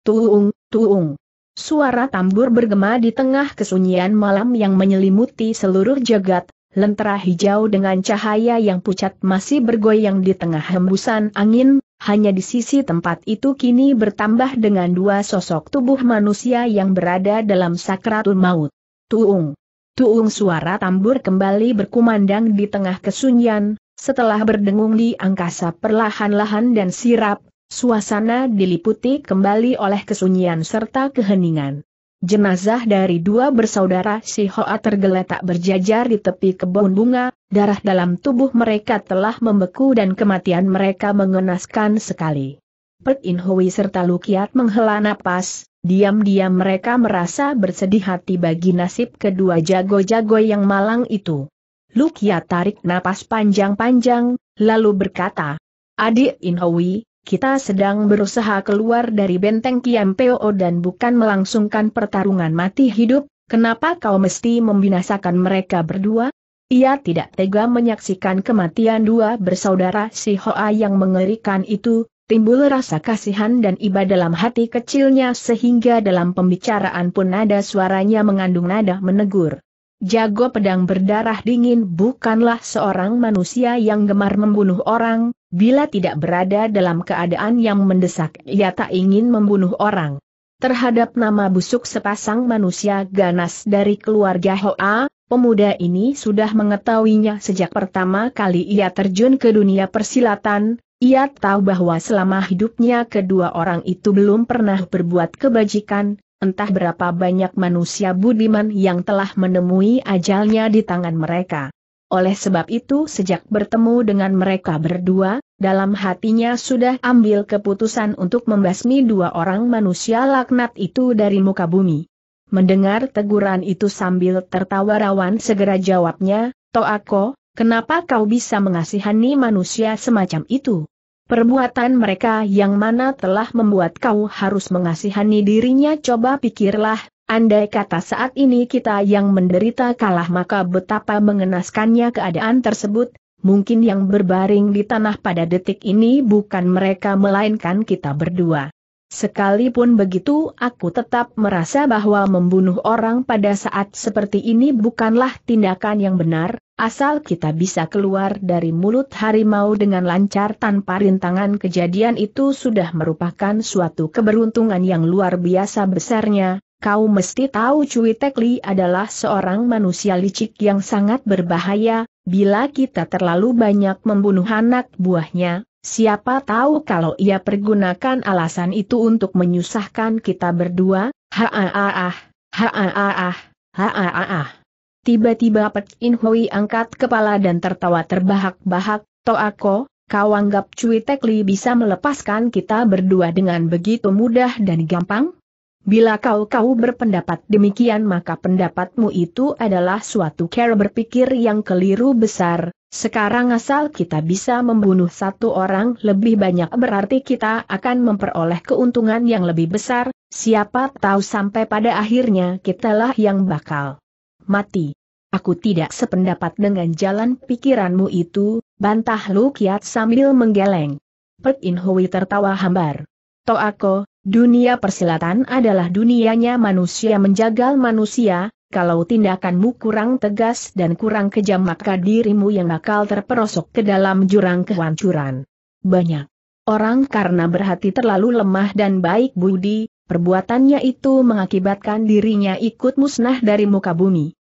Tuung, tuung. Suara tambur bergema di tengah kesunyian malam yang menyelimuti seluruh jagat, lentera hijau dengan cahaya yang pucat masih bergoyang di tengah hembusan angin, hanya di sisi tempat itu kini bertambah dengan dua sosok tubuh manusia yang berada dalam sakratul maut. Tuung, Tuung suara tambur kembali berkumandang di tengah kesunyian, setelah berdengung di angkasa perlahan-lahan dan sirap, suasana diliputi kembali oleh kesunyian serta keheningan. Jenazah dari dua bersaudara si Hoa tergeletak berjajar di tepi kebun bunga, darah dalam tubuh mereka telah membeku dan kematian mereka mengenaskan sekali. Pek In serta Lukiat menghela napas, Diam-diam mereka merasa bersedih hati bagi nasib kedua jago-jago yang malang itu. Lukia tarik napas panjang-panjang, lalu berkata, Adik Inhowi, kita sedang berusaha keluar dari benteng Kiampeo dan bukan melangsungkan pertarungan mati hidup, kenapa kau mesti membinasakan mereka berdua? Ia tidak tega menyaksikan kematian dua bersaudara si Hoa yang mengerikan itu, timbul rasa kasihan dan iba dalam hati kecilnya sehingga dalam pembicaraan pun nada suaranya mengandung nada menegur. Jago pedang berdarah dingin bukanlah seorang manusia yang gemar membunuh orang, bila tidak berada dalam keadaan yang mendesak ia tak ingin membunuh orang. Terhadap nama busuk sepasang manusia ganas dari keluarga Hoa, pemuda ini sudah mengetahuinya sejak pertama kali ia terjun ke dunia persilatan, ia tahu bahwa selama hidupnya kedua orang itu belum pernah berbuat kebajikan, entah berapa banyak manusia budiman yang telah menemui ajalnya di tangan mereka. Oleh sebab itu sejak bertemu dengan mereka berdua, dalam hatinya sudah ambil keputusan untuk membasmi dua orang manusia laknat itu dari muka bumi. Mendengar teguran itu sambil tertawa rawan segera jawabnya, Toako, Kenapa kau bisa mengasihani manusia semacam itu? Perbuatan mereka yang mana telah membuat kau harus mengasihani dirinya coba pikirlah, andai kata saat ini kita yang menderita kalah maka betapa mengenaskannya keadaan tersebut, mungkin yang berbaring di tanah pada detik ini bukan mereka melainkan kita berdua. Sekalipun begitu aku tetap merasa bahwa membunuh orang pada saat seperti ini bukanlah tindakan yang benar, Asal kita bisa keluar dari mulut harimau dengan lancar tanpa rintangan kejadian itu sudah merupakan suatu keberuntungan yang luar biasa besarnya, kau mesti tahu Cui Tekli adalah seorang manusia licik yang sangat berbahaya, bila kita terlalu banyak membunuh anak buahnya, siapa tahu kalau ia pergunakan alasan itu untuk menyusahkan kita berdua, ha ah ah ah, ha ah ah ah, ha ah ah ah. Tiba-tiba Pek In Hui angkat kepala dan tertawa terbahak-bahak, Toako, kau anggap Cui Li bisa melepaskan kita berdua dengan begitu mudah dan gampang? Bila kau-kau berpendapat demikian maka pendapatmu itu adalah suatu cara berpikir yang keliru besar, sekarang asal kita bisa membunuh satu orang lebih banyak berarti kita akan memperoleh keuntungan yang lebih besar, siapa tahu sampai pada akhirnya kitalah yang bakal mati. Aku tidak sependapat dengan jalan pikiranmu itu, bantah Lu Kiat sambil menggeleng. Pek In Hui tertawa hambar. Toako, dunia persilatan adalah dunianya manusia menjagal manusia, kalau tindakanmu kurang tegas dan kurang kejam maka dirimu yang bakal terperosok ke dalam jurang kehancuran. Banyak orang karena berhati terlalu lemah dan baik budi, perbuatannya itu mengakibatkan dirinya ikut musnah dari muka bumi.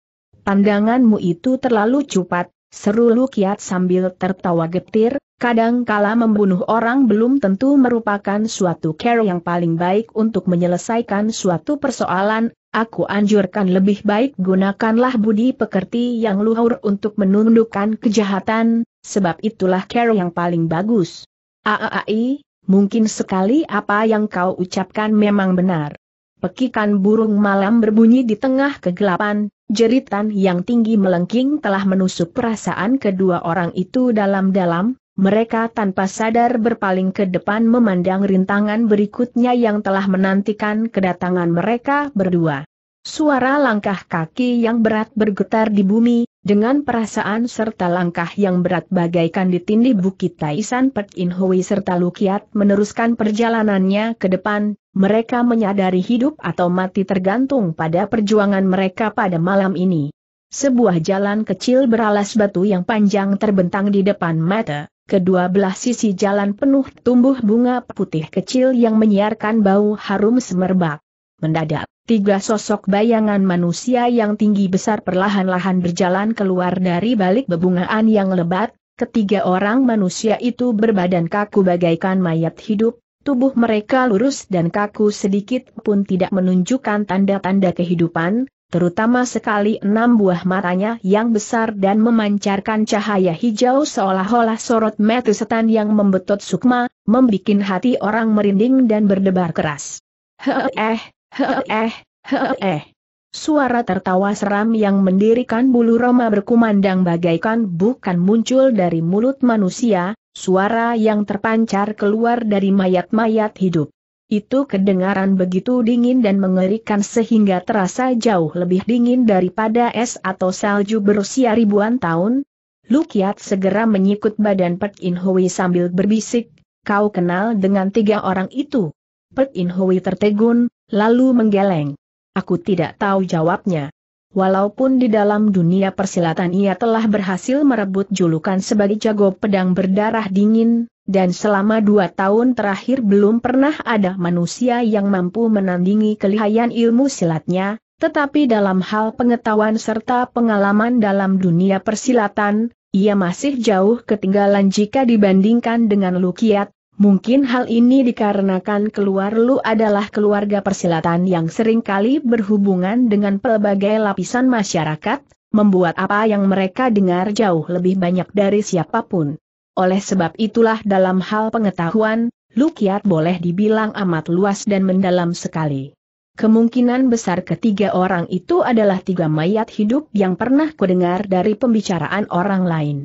Pandanganmu itu terlalu cepat, seru Lukiat sambil tertawa getir, Kadang kala membunuh orang belum tentu merupakan suatu care yang paling baik untuk menyelesaikan suatu persoalan, aku anjurkan lebih baik gunakanlah budi pekerti yang luhur untuk menundukkan kejahatan, sebab itulah care yang paling bagus. Aai, mungkin sekali apa yang kau ucapkan memang benar. Pekikan burung malam berbunyi di tengah kegelapan, Jeritan yang tinggi melengking telah menusuk perasaan kedua orang itu dalam-dalam, mereka tanpa sadar berpaling ke depan memandang rintangan berikutnya yang telah menantikan kedatangan mereka berdua. Suara langkah kaki yang berat bergetar di bumi, dengan perasaan serta langkah yang berat bagaikan ditindih Bukit Taisan Pek In Hui serta Lukiat meneruskan perjalanannya ke depan, mereka menyadari hidup atau mati tergantung pada perjuangan mereka pada malam ini. Sebuah jalan kecil beralas batu yang panjang terbentang di depan mata, kedua belah sisi jalan penuh tumbuh bunga putih kecil yang menyiarkan bau harum semerbak. Mendadak, tiga sosok bayangan manusia yang tinggi besar perlahan-lahan berjalan keluar dari balik bebungaan yang lebat, ketiga orang manusia itu berbadan kaku bagaikan mayat hidup, tubuh mereka lurus dan kaku sedikit pun tidak menunjukkan tanda-tanda kehidupan, terutama sekali enam buah matanya yang besar dan memancarkan cahaya hijau seolah-olah sorot mata setan yang membetot sukma, membikin hati orang merinding dan berdebar keras. Heh, Heeh, heeh. Eh, eh. Suara tertawa seram yang mendirikan bulu Roma berkumandang bagaikan bukan muncul dari mulut manusia, suara yang terpancar keluar dari mayat-mayat hidup. Itu kedengaran begitu dingin dan mengerikan sehingga terasa jauh lebih dingin daripada es atau salju berusia ribuan tahun. Lukiat segera menyikut badan Pek In Hui sambil berbisik, kau kenal dengan tiga orang itu. Pek In Hui tertegun, lalu menggeleng. Aku tidak tahu jawabnya. Walaupun di dalam dunia persilatan ia telah berhasil merebut julukan sebagai jago pedang berdarah dingin, dan selama dua tahun terakhir belum pernah ada manusia yang mampu menandingi kelihayan ilmu silatnya, tetapi dalam hal pengetahuan serta pengalaman dalam dunia persilatan, ia masih jauh ketinggalan jika dibandingkan dengan Lukiat, Mungkin hal ini dikarenakan keluar Lu adalah keluarga persilatan yang seringkali berhubungan dengan pelbagai lapisan masyarakat, membuat apa yang mereka dengar jauh lebih banyak dari siapapun. Oleh sebab itulah dalam hal pengetahuan, Lu Kiat boleh dibilang amat luas dan mendalam sekali. Kemungkinan besar ketiga orang itu adalah tiga mayat hidup yang pernah kudengar dari pembicaraan orang lain.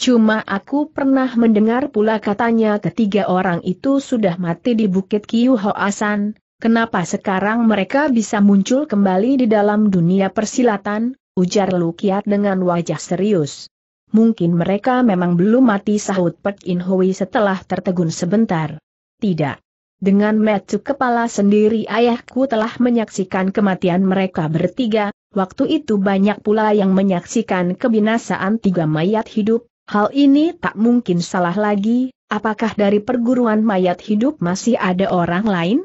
Cuma aku pernah mendengar pula katanya ketiga orang itu sudah mati di Bukit Kiyu Hoasan, kenapa sekarang mereka bisa muncul kembali di dalam dunia persilatan, ujar Lukiat dengan wajah serius. Mungkin mereka memang belum mati sahut Pek In Hui setelah tertegun sebentar. Tidak. Dengan metu kepala sendiri ayahku telah menyaksikan kematian mereka bertiga, waktu itu banyak pula yang menyaksikan kebinasaan tiga mayat hidup, Hal ini tak mungkin salah lagi, apakah dari perguruan mayat hidup masih ada orang lain?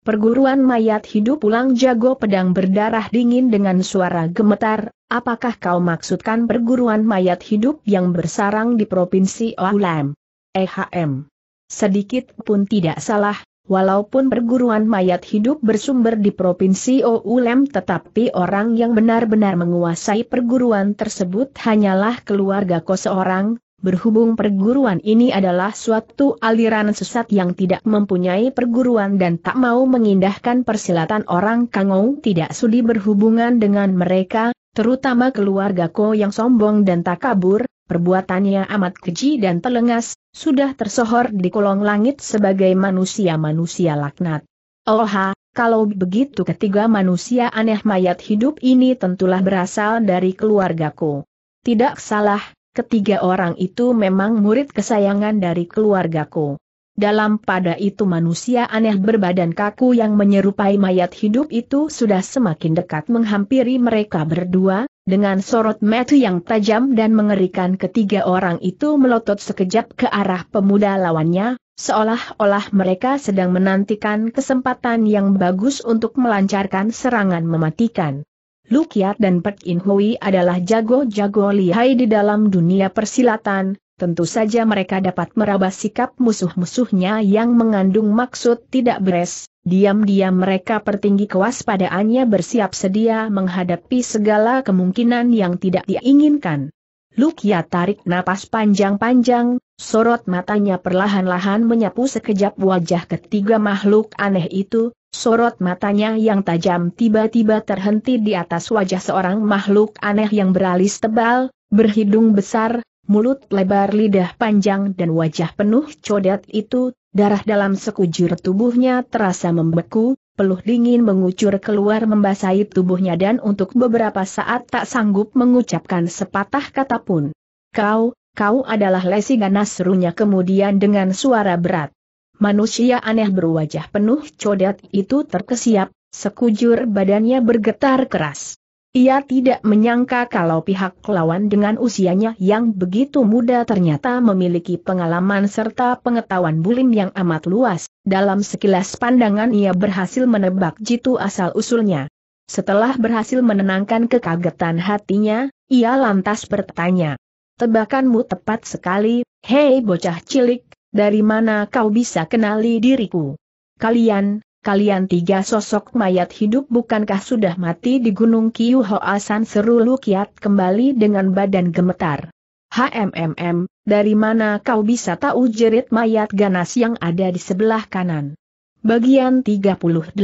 Perguruan mayat hidup ulang jago pedang berdarah dingin dengan suara gemetar, apakah kau maksudkan perguruan mayat hidup yang bersarang di Provinsi Oulem? EHM. Sedikit pun tidak salah, Walaupun perguruan mayat hidup bersumber di Provinsi Oulem tetapi orang yang benar-benar menguasai perguruan tersebut hanyalah keluarga ko seorang, berhubung perguruan ini adalah suatu aliran sesat yang tidak mempunyai perguruan dan tak mau mengindahkan persilatan orang Kangou tidak sudi berhubungan dengan mereka, terutama keluarga Ko yang sombong dan tak kabur perbuatannya amat keji dan telengas, sudah tersohor di kolong langit sebagai manusia-manusia laknat. Oha, kalau begitu ketiga manusia aneh mayat hidup ini tentulah berasal dari keluargaku. Tidak salah, ketiga orang itu memang murid kesayangan dari keluargaku. Dalam pada itu manusia aneh berbadan kaku yang menyerupai mayat hidup itu sudah semakin dekat menghampiri mereka berdua, dengan sorot mata yang tajam dan mengerikan ketiga orang itu melotot sekejap ke arah pemuda lawannya, seolah-olah mereka sedang menantikan kesempatan yang bagus untuk melancarkan serangan mematikan. Lukiat dan Pek In Hui adalah jago-jago lihai di dalam dunia persilatan, tentu saja mereka dapat meraba sikap musuh-musuhnya yang mengandung maksud tidak beres, Diam-diam mereka pertinggi kewaspadaannya bersiap sedia menghadapi segala kemungkinan yang tidak diinginkan. Lukia tarik napas panjang-panjang, sorot matanya perlahan-lahan menyapu sekejap wajah ketiga makhluk aneh itu, sorot matanya yang tajam tiba-tiba terhenti di atas wajah seorang makhluk aneh yang beralis tebal, berhidung besar, mulut lebar lidah panjang dan wajah penuh codet itu Darah dalam sekujur tubuhnya terasa membeku, peluh dingin mengucur keluar membasahi tubuhnya dan untuk beberapa saat tak sanggup mengucapkan sepatah kata pun. Kau, kau adalah Lesi Ganas serunya kemudian dengan suara berat. Manusia aneh berwajah penuh codet itu terkesiap, sekujur badannya bergetar keras. Ia tidak menyangka kalau pihak lawan dengan usianya yang begitu muda ternyata memiliki pengalaman serta pengetahuan bulim yang amat luas. Dalam sekilas pandangan ia berhasil menebak jitu asal-usulnya. Setelah berhasil menenangkan kekagetan hatinya, ia lantas bertanya. Tebakanmu tepat sekali, hei bocah cilik, dari mana kau bisa kenali diriku? Kalian, kalian tiga sosok mayat hidup bukankah sudah mati di Gunung Kiyu Hoasan seru Lukiat kembali dengan badan gemetar. HMMM, dari mana kau bisa tahu jerit mayat ganas yang ada di sebelah kanan? Bagian 38.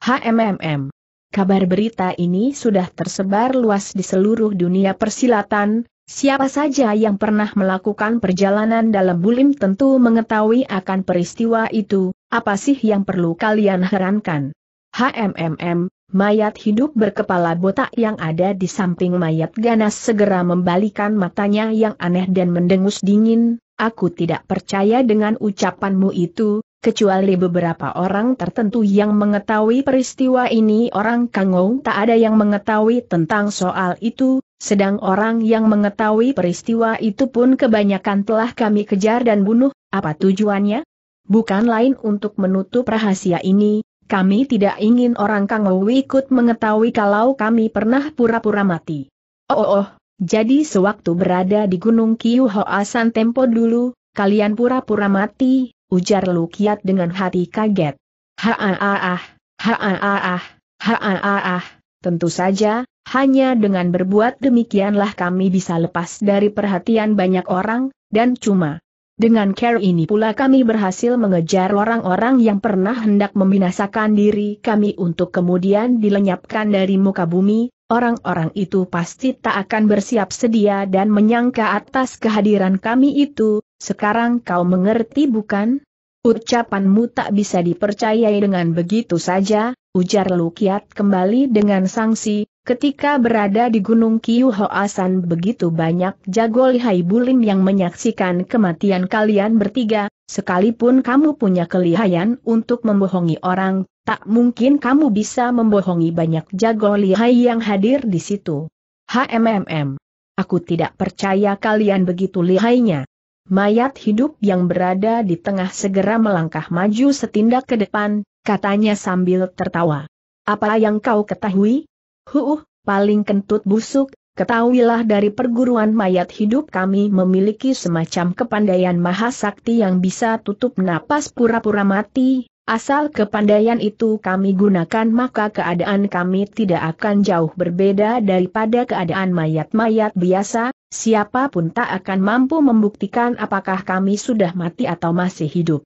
HMMM. Kabar berita ini sudah tersebar luas di seluruh dunia persilatan, Siapa saja yang pernah melakukan perjalanan dalam bulim tentu mengetahui akan peristiwa itu, apa sih yang perlu kalian herankan? HMMM, mayat hidup berkepala botak yang ada di samping mayat ganas segera membalikan matanya yang aneh dan mendengus dingin, aku tidak percaya dengan ucapanmu itu, kecuali beberapa orang tertentu yang mengetahui peristiwa ini orang kangong tak ada yang mengetahui tentang soal itu, sedang orang yang mengetahui peristiwa itu pun kebanyakan telah kami kejar dan bunuh, apa tujuannya? Bukan lain untuk menutup rahasia ini, kami tidak ingin orang Wu ikut mengetahui kalau kami pernah pura-pura mati. Oh, oh, oh, jadi sewaktu berada di Gunung Kiu Hoasan Tempo dulu, kalian pura-pura mati, ujar Lukiat dengan hati kaget. Ha ah ah ah, ha ah ah ah, ha ah ah ah. Tentu saja, hanya dengan berbuat demikianlah kami bisa lepas dari perhatian banyak orang, dan cuma. Dengan care ini pula kami berhasil mengejar orang-orang yang pernah hendak membinasakan diri kami untuk kemudian dilenyapkan dari muka bumi, orang-orang itu pasti tak akan bersiap sedia dan menyangka atas kehadiran kami itu, sekarang kau mengerti bukan? Ucapanmu tak bisa dipercayai dengan begitu saja, ujar Lukiat kembali dengan sanksi, ketika berada di Gunung Kiyu Hoasan begitu banyak jago lihai bulim yang menyaksikan kematian kalian bertiga, sekalipun kamu punya kelihayan untuk membohongi orang, tak mungkin kamu bisa membohongi banyak jago lihai yang hadir di situ. HMMM. Aku tidak percaya kalian begitu lihainya. Mayat hidup yang berada di tengah segera melangkah maju setindak ke depan, katanya sambil tertawa. Apa yang kau ketahui? Huuh, paling kentut busuk, ketahuilah dari perguruan mayat hidup kami memiliki semacam kepandaian mahasakti yang bisa tutup napas pura-pura mati, Asal kepandaian itu kami gunakan maka keadaan kami tidak akan jauh berbeda daripada keadaan mayat-mayat biasa, siapapun tak akan mampu membuktikan apakah kami sudah mati atau masih hidup.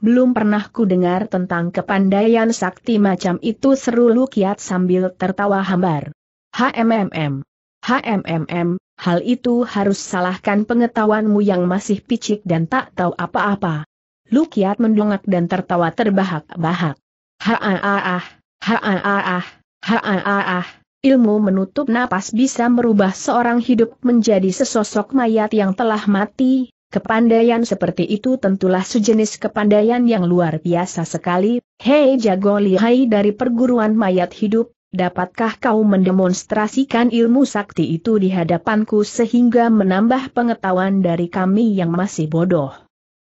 Belum pernah ku dengar tentang kepandaian sakti macam itu seru Lukiat sambil tertawa hambar. HMMM. HMMM, hal itu harus salahkan pengetahuanmu yang masih picik dan tak tahu apa-apa. Lukiat mendongak dan tertawa terbahak-bahak. Ha-ah-ah, ha-ah-ah, ha-ah-ah. Ilmu menutup napas bisa merubah seorang hidup menjadi sesosok mayat yang telah mati, Kepandaian seperti itu tentulah sejenis kepandaian yang luar biasa sekali. Hei jago lihai dari perguruan mayat hidup, dapatkah kau mendemonstrasikan ilmu sakti itu di hadapanku sehingga menambah pengetahuan dari kami yang masih bodoh?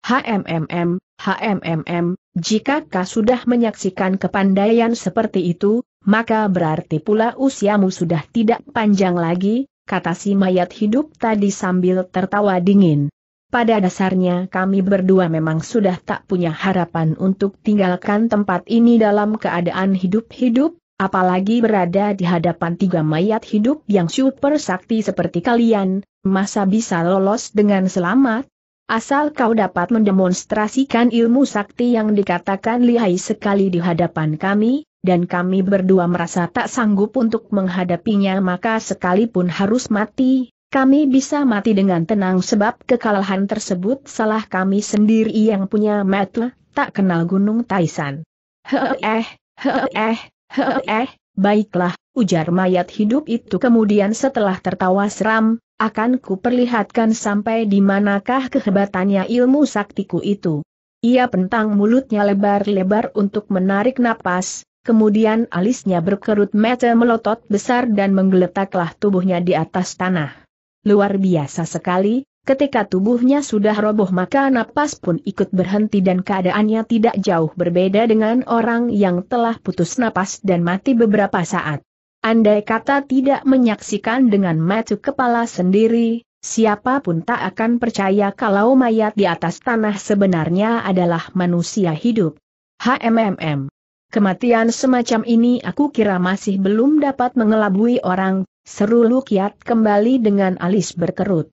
HMMM, HMMM, jika kau sudah menyaksikan kepandaian seperti itu, maka berarti pula usiamu sudah tidak panjang lagi, kata si mayat hidup tadi sambil tertawa dingin. Pada dasarnya kami berdua memang sudah tak punya harapan untuk tinggalkan tempat ini dalam keadaan hidup-hidup, apalagi berada di hadapan tiga mayat hidup yang super sakti seperti kalian, masa bisa lolos dengan selamat? Asal kau dapat mendemonstrasikan ilmu sakti yang dikatakan lihai sekali di hadapan kami, dan kami berdua merasa tak sanggup untuk menghadapinya maka sekalipun harus mati, kami bisa mati dengan tenang sebab kekalahan tersebut salah kami sendiri yang punya metu, tak kenal gunung Taisan. Heeh, heeh, heeh, baiklah, ujar mayat hidup itu kemudian setelah tertawa seram, akan kuperlihatkan sampai di manakah kehebatannya ilmu saktiku itu. Ia pentang mulutnya lebar-lebar untuk menarik napas, kemudian alisnya berkerut mata melotot besar dan menggeletaklah tubuhnya di atas tanah. Luar biasa sekali, ketika tubuhnya sudah roboh maka napas pun ikut berhenti dan keadaannya tidak jauh berbeda dengan orang yang telah putus napas dan mati beberapa saat. Andai kata tidak menyaksikan dengan mata kepala sendiri, siapapun tak akan percaya kalau mayat di atas tanah sebenarnya adalah manusia hidup. HMMM. Kematian semacam ini aku kira masih belum dapat mengelabui orang, seru Lukiat kembali dengan alis berkerut.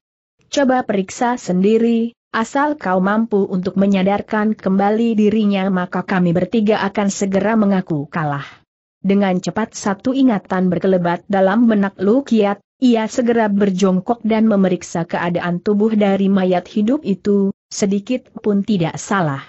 Coba periksa sendiri, asal kau mampu untuk menyadarkan kembali dirinya maka kami bertiga akan segera mengaku kalah. Dengan cepat satu ingatan berkelebat dalam benak Lu Kiat, ia segera berjongkok dan memeriksa keadaan tubuh dari mayat hidup itu, sedikit pun tidak salah.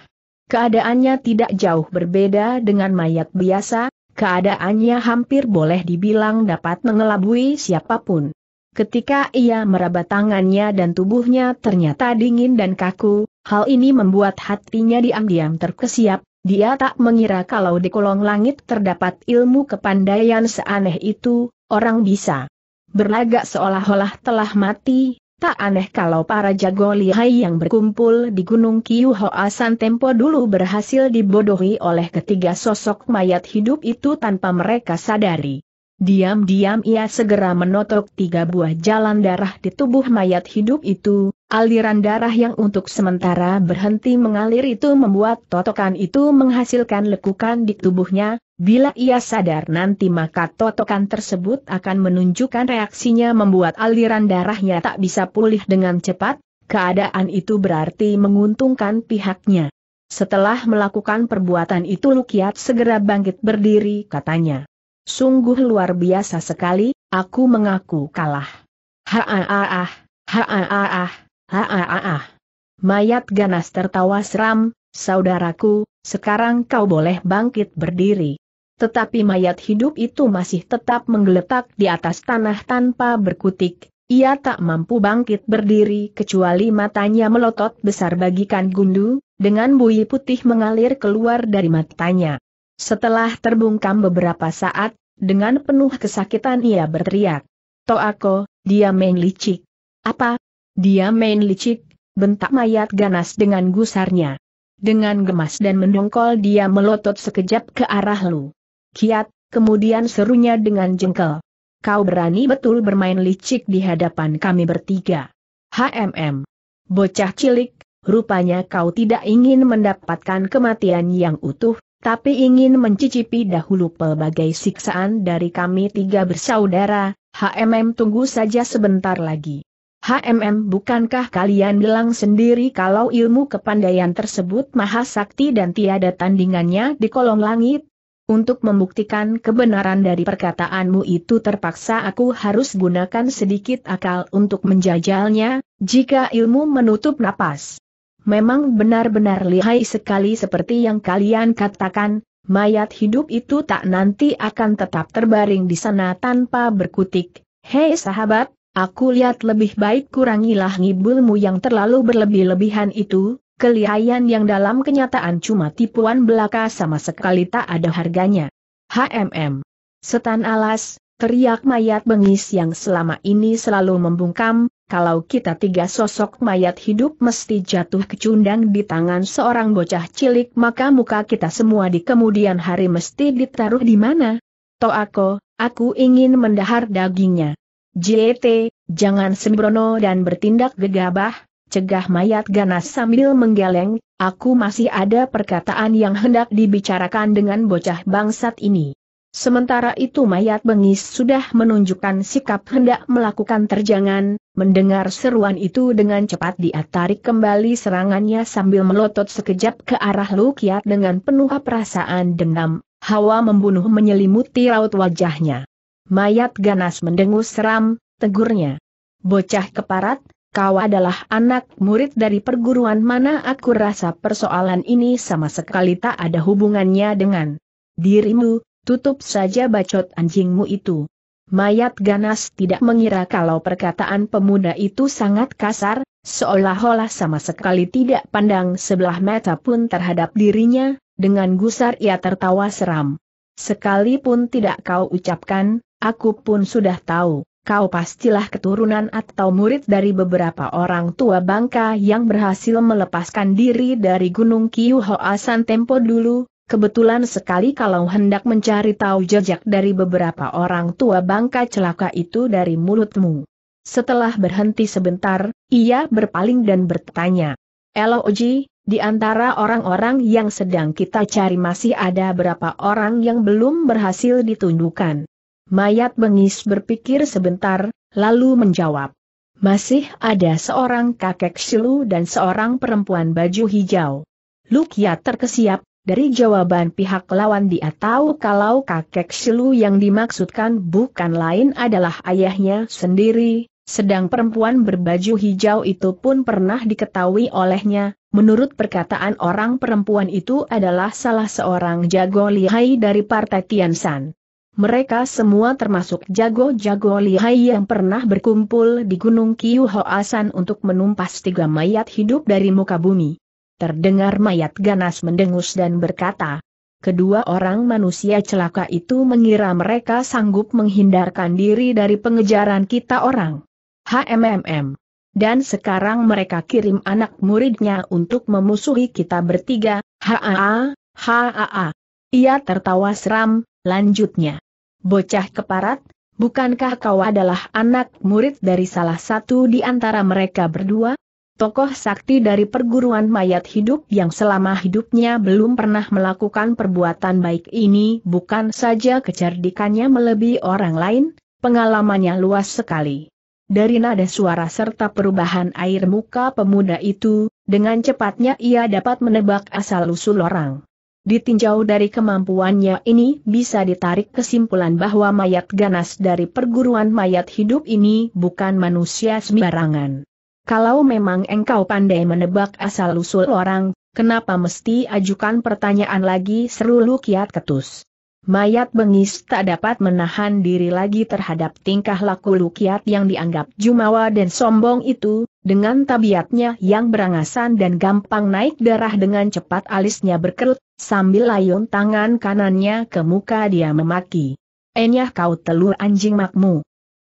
Keadaannya tidak jauh berbeda dengan mayat biasa, keadaannya hampir boleh dibilang dapat mengelabui siapapun. Ketika ia meraba tangannya dan tubuhnya ternyata dingin dan kaku, hal ini membuat hatinya diam-diam terkesiap, dia tak mengira kalau di kolong langit terdapat ilmu kepandaian seaneh itu, orang bisa berlagak seolah-olah telah mati, tak aneh kalau para jago lihai yang berkumpul di Gunung Kiu Tempo dulu berhasil dibodohi oleh ketiga sosok mayat hidup itu tanpa mereka sadari. Diam-diam ia segera menotok tiga buah jalan darah di tubuh mayat hidup itu, Aliran darah yang untuk sementara berhenti mengalir itu membuat totokan itu menghasilkan lekukan di tubuhnya, bila ia sadar nanti maka totokan tersebut akan menunjukkan reaksinya membuat aliran darahnya tak bisa pulih dengan cepat, keadaan itu berarti menguntungkan pihaknya. Setelah melakukan perbuatan itu Lukiat segera bangkit berdiri katanya. Sungguh luar biasa sekali, aku mengaku kalah. Ha ah ah ah, ha ah ah ah. Mayat ganas tertawa seram, saudaraku, sekarang kau boleh bangkit berdiri. Tetapi mayat hidup itu masih tetap menggeletak di atas tanah tanpa berkutik, ia tak mampu bangkit berdiri kecuali matanya melotot besar bagikan gundu, dengan buih putih mengalir keluar dari matanya. Setelah terbungkam beberapa saat, dengan penuh kesakitan ia berteriak. Toako, dia main licik. Apa, dia main licik, bentak mayat ganas dengan gusarnya. Dengan gemas dan mendongkol dia melotot sekejap ke arah Lu. Kiat, kemudian serunya dengan jengkel. Kau berani betul bermain licik di hadapan kami bertiga. HMM. Bocah cilik, rupanya kau tidak ingin mendapatkan kematian yang utuh, tapi ingin mencicipi dahulu pelbagai siksaan dari kami tiga bersaudara, HMM tunggu saja sebentar lagi. HMM bukankah kalian bilang sendiri kalau ilmu kepandaian tersebut maha sakti dan tiada tandingannya di kolong langit? Untuk membuktikan kebenaran dari perkataanmu itu terpaksa aku harus gunakan sedikit akal untuk menjajalnya, jika ilmu menutup napas. Memang benar-benar lihai sekali seperti yang kalian katakan, mayat hidup itu tak nanti akan tetap terbaring di sana tanpa berkutik. Hei sahabat, Aku lihat lebih baik kurangilah ngibulmu yang terlalu berlebih-lebihan itu, kelihayan yang dalam kenyataan cuma tipuan belaka sama sekali tak ada harganya. HMM. Setan alas, teriak mayat bengis yang selama ini selalu membungkam, kalau kita tiga sosok mayat hidup mesti jatuh kecundang di tangan seorang bocah cilik maka muka kita semua di kemudian hari mesti ditaruh di mana? Toako, aku ingin mendahar dagingnya. JT, jangan sembrono dan bertindak gegabah, cegah mayat ganas sambil menggeleng, aku masih ada perkataan yang hendak dibicarakan dengan bocah bangsat ini. Sementara itu mayat bengis sudah menunjukkan sikap hendak melakukan terjangan, mendengar seruan itu dengan cepat dia tarik kembali serangannya sambil melotot sekejap ke arah Lukiat dengan penuh perasaan dendam, hawa membunuh menyelimuti raut wajahnya. Mayat ganas mendengus seram, tegurnya. Bocah keparat, kau adalah anak murid dari perguruan mana aku rasa persoalan ini sama sekali tak ada hubungannya dengan dirimu, tutup saja bacot anjingmu itu. Mayat ganas tidak mengira kalau perkataan pemuda itu sangat kasar, seolah-olah sama sekali tidak pandang sebelah mata pun terhadap dirinya, dengan gusar ia tertawa seram. Sekalipun tidak kau ucapkan, Aku pun sudah tahu, kau pastilah keturunan atau murid dari beberapa orang tua bangka yang berhasil melepaskan diri dari Gunung Kiu Hoasan Tempo dulu, kebetulan sekali kalau hendak mencari tahu jejak dari beberapa orang tua bangka celaka itu dari mulutmu. Setelah berhenti sebentar, ia berpaling dan bertanya. Oji, di antara orang-orang yang sedang kita cari masih ada berapa orang yang belum berhasil ditundukkan. Mayat bengis berpikir sebentar, lalu menjawab. Masih ada seorang kakek silu dan seorang perempuan baju hijau. Lukia ya terkesiap, dari jawaban pihak lawan dia tahu kalau kakek Silu yang dimaksudkan bukan lain adalah ayahnya sendiri, sedang perempuan berbaju hijau itu pun pernah diketahui olehnya, menurut perkataan orang perempuan itu adalah salah seorang jago lihai dari partai Tiansan. Mereka semua termasuk jago-jago lihai yang pernah berkumpul di Gunung Kiu Hoasan untuk menumpas tiga mayat hidup dari muka bumi. Terdengar mayat ganas mendengus dan berkata, Kedua orang manusia celaka itu mengira mereka sanggup menghindarkan diri dari pengejaran kita orang. HMMM. Dan sekarang mereka kirim anak muridnya untuk memusuhi kita bertiga, HAA, HAA. Ia tertawa seram, lanjutnya. Bocah keparat, bukankah kau adalah anak murid dari salah satu di antara mereka berdua? Tokoh sakti dari perguruan mayat hidup yang selama hidupnya belum pernah melakukan perbuatan baik ini bukan saja kecerdikannya melebihi orang lain, pengalamannya luas sekali. Dari nada suara serta perubahan air muka pemuda itu, dengan cepatnya ia dapat menebak asal-usul orang. Ditinjau dari kemampuannya ini bisa ditarik kesimpulan bahwa mayat ganas dari perguruan mayat hidup ini bukan manusia sembarangan. Kalau memang engkau pandai menebak asal-usul orang, kenapa mesti ajukan pertanyaan lagi seru kiat Ketus? Mayat bengis tak dapat menahan diri lagi terhadap tingkah laku Lukiat yang dianggap jumawa dan sombong itu, dengan tabiatnya yang berangasan dan gampang naik darah dengan cepat alisnya berkerut, Sambil layun tangan kanannya ke muka dia memaki. Enyah kau telur anjing makmu.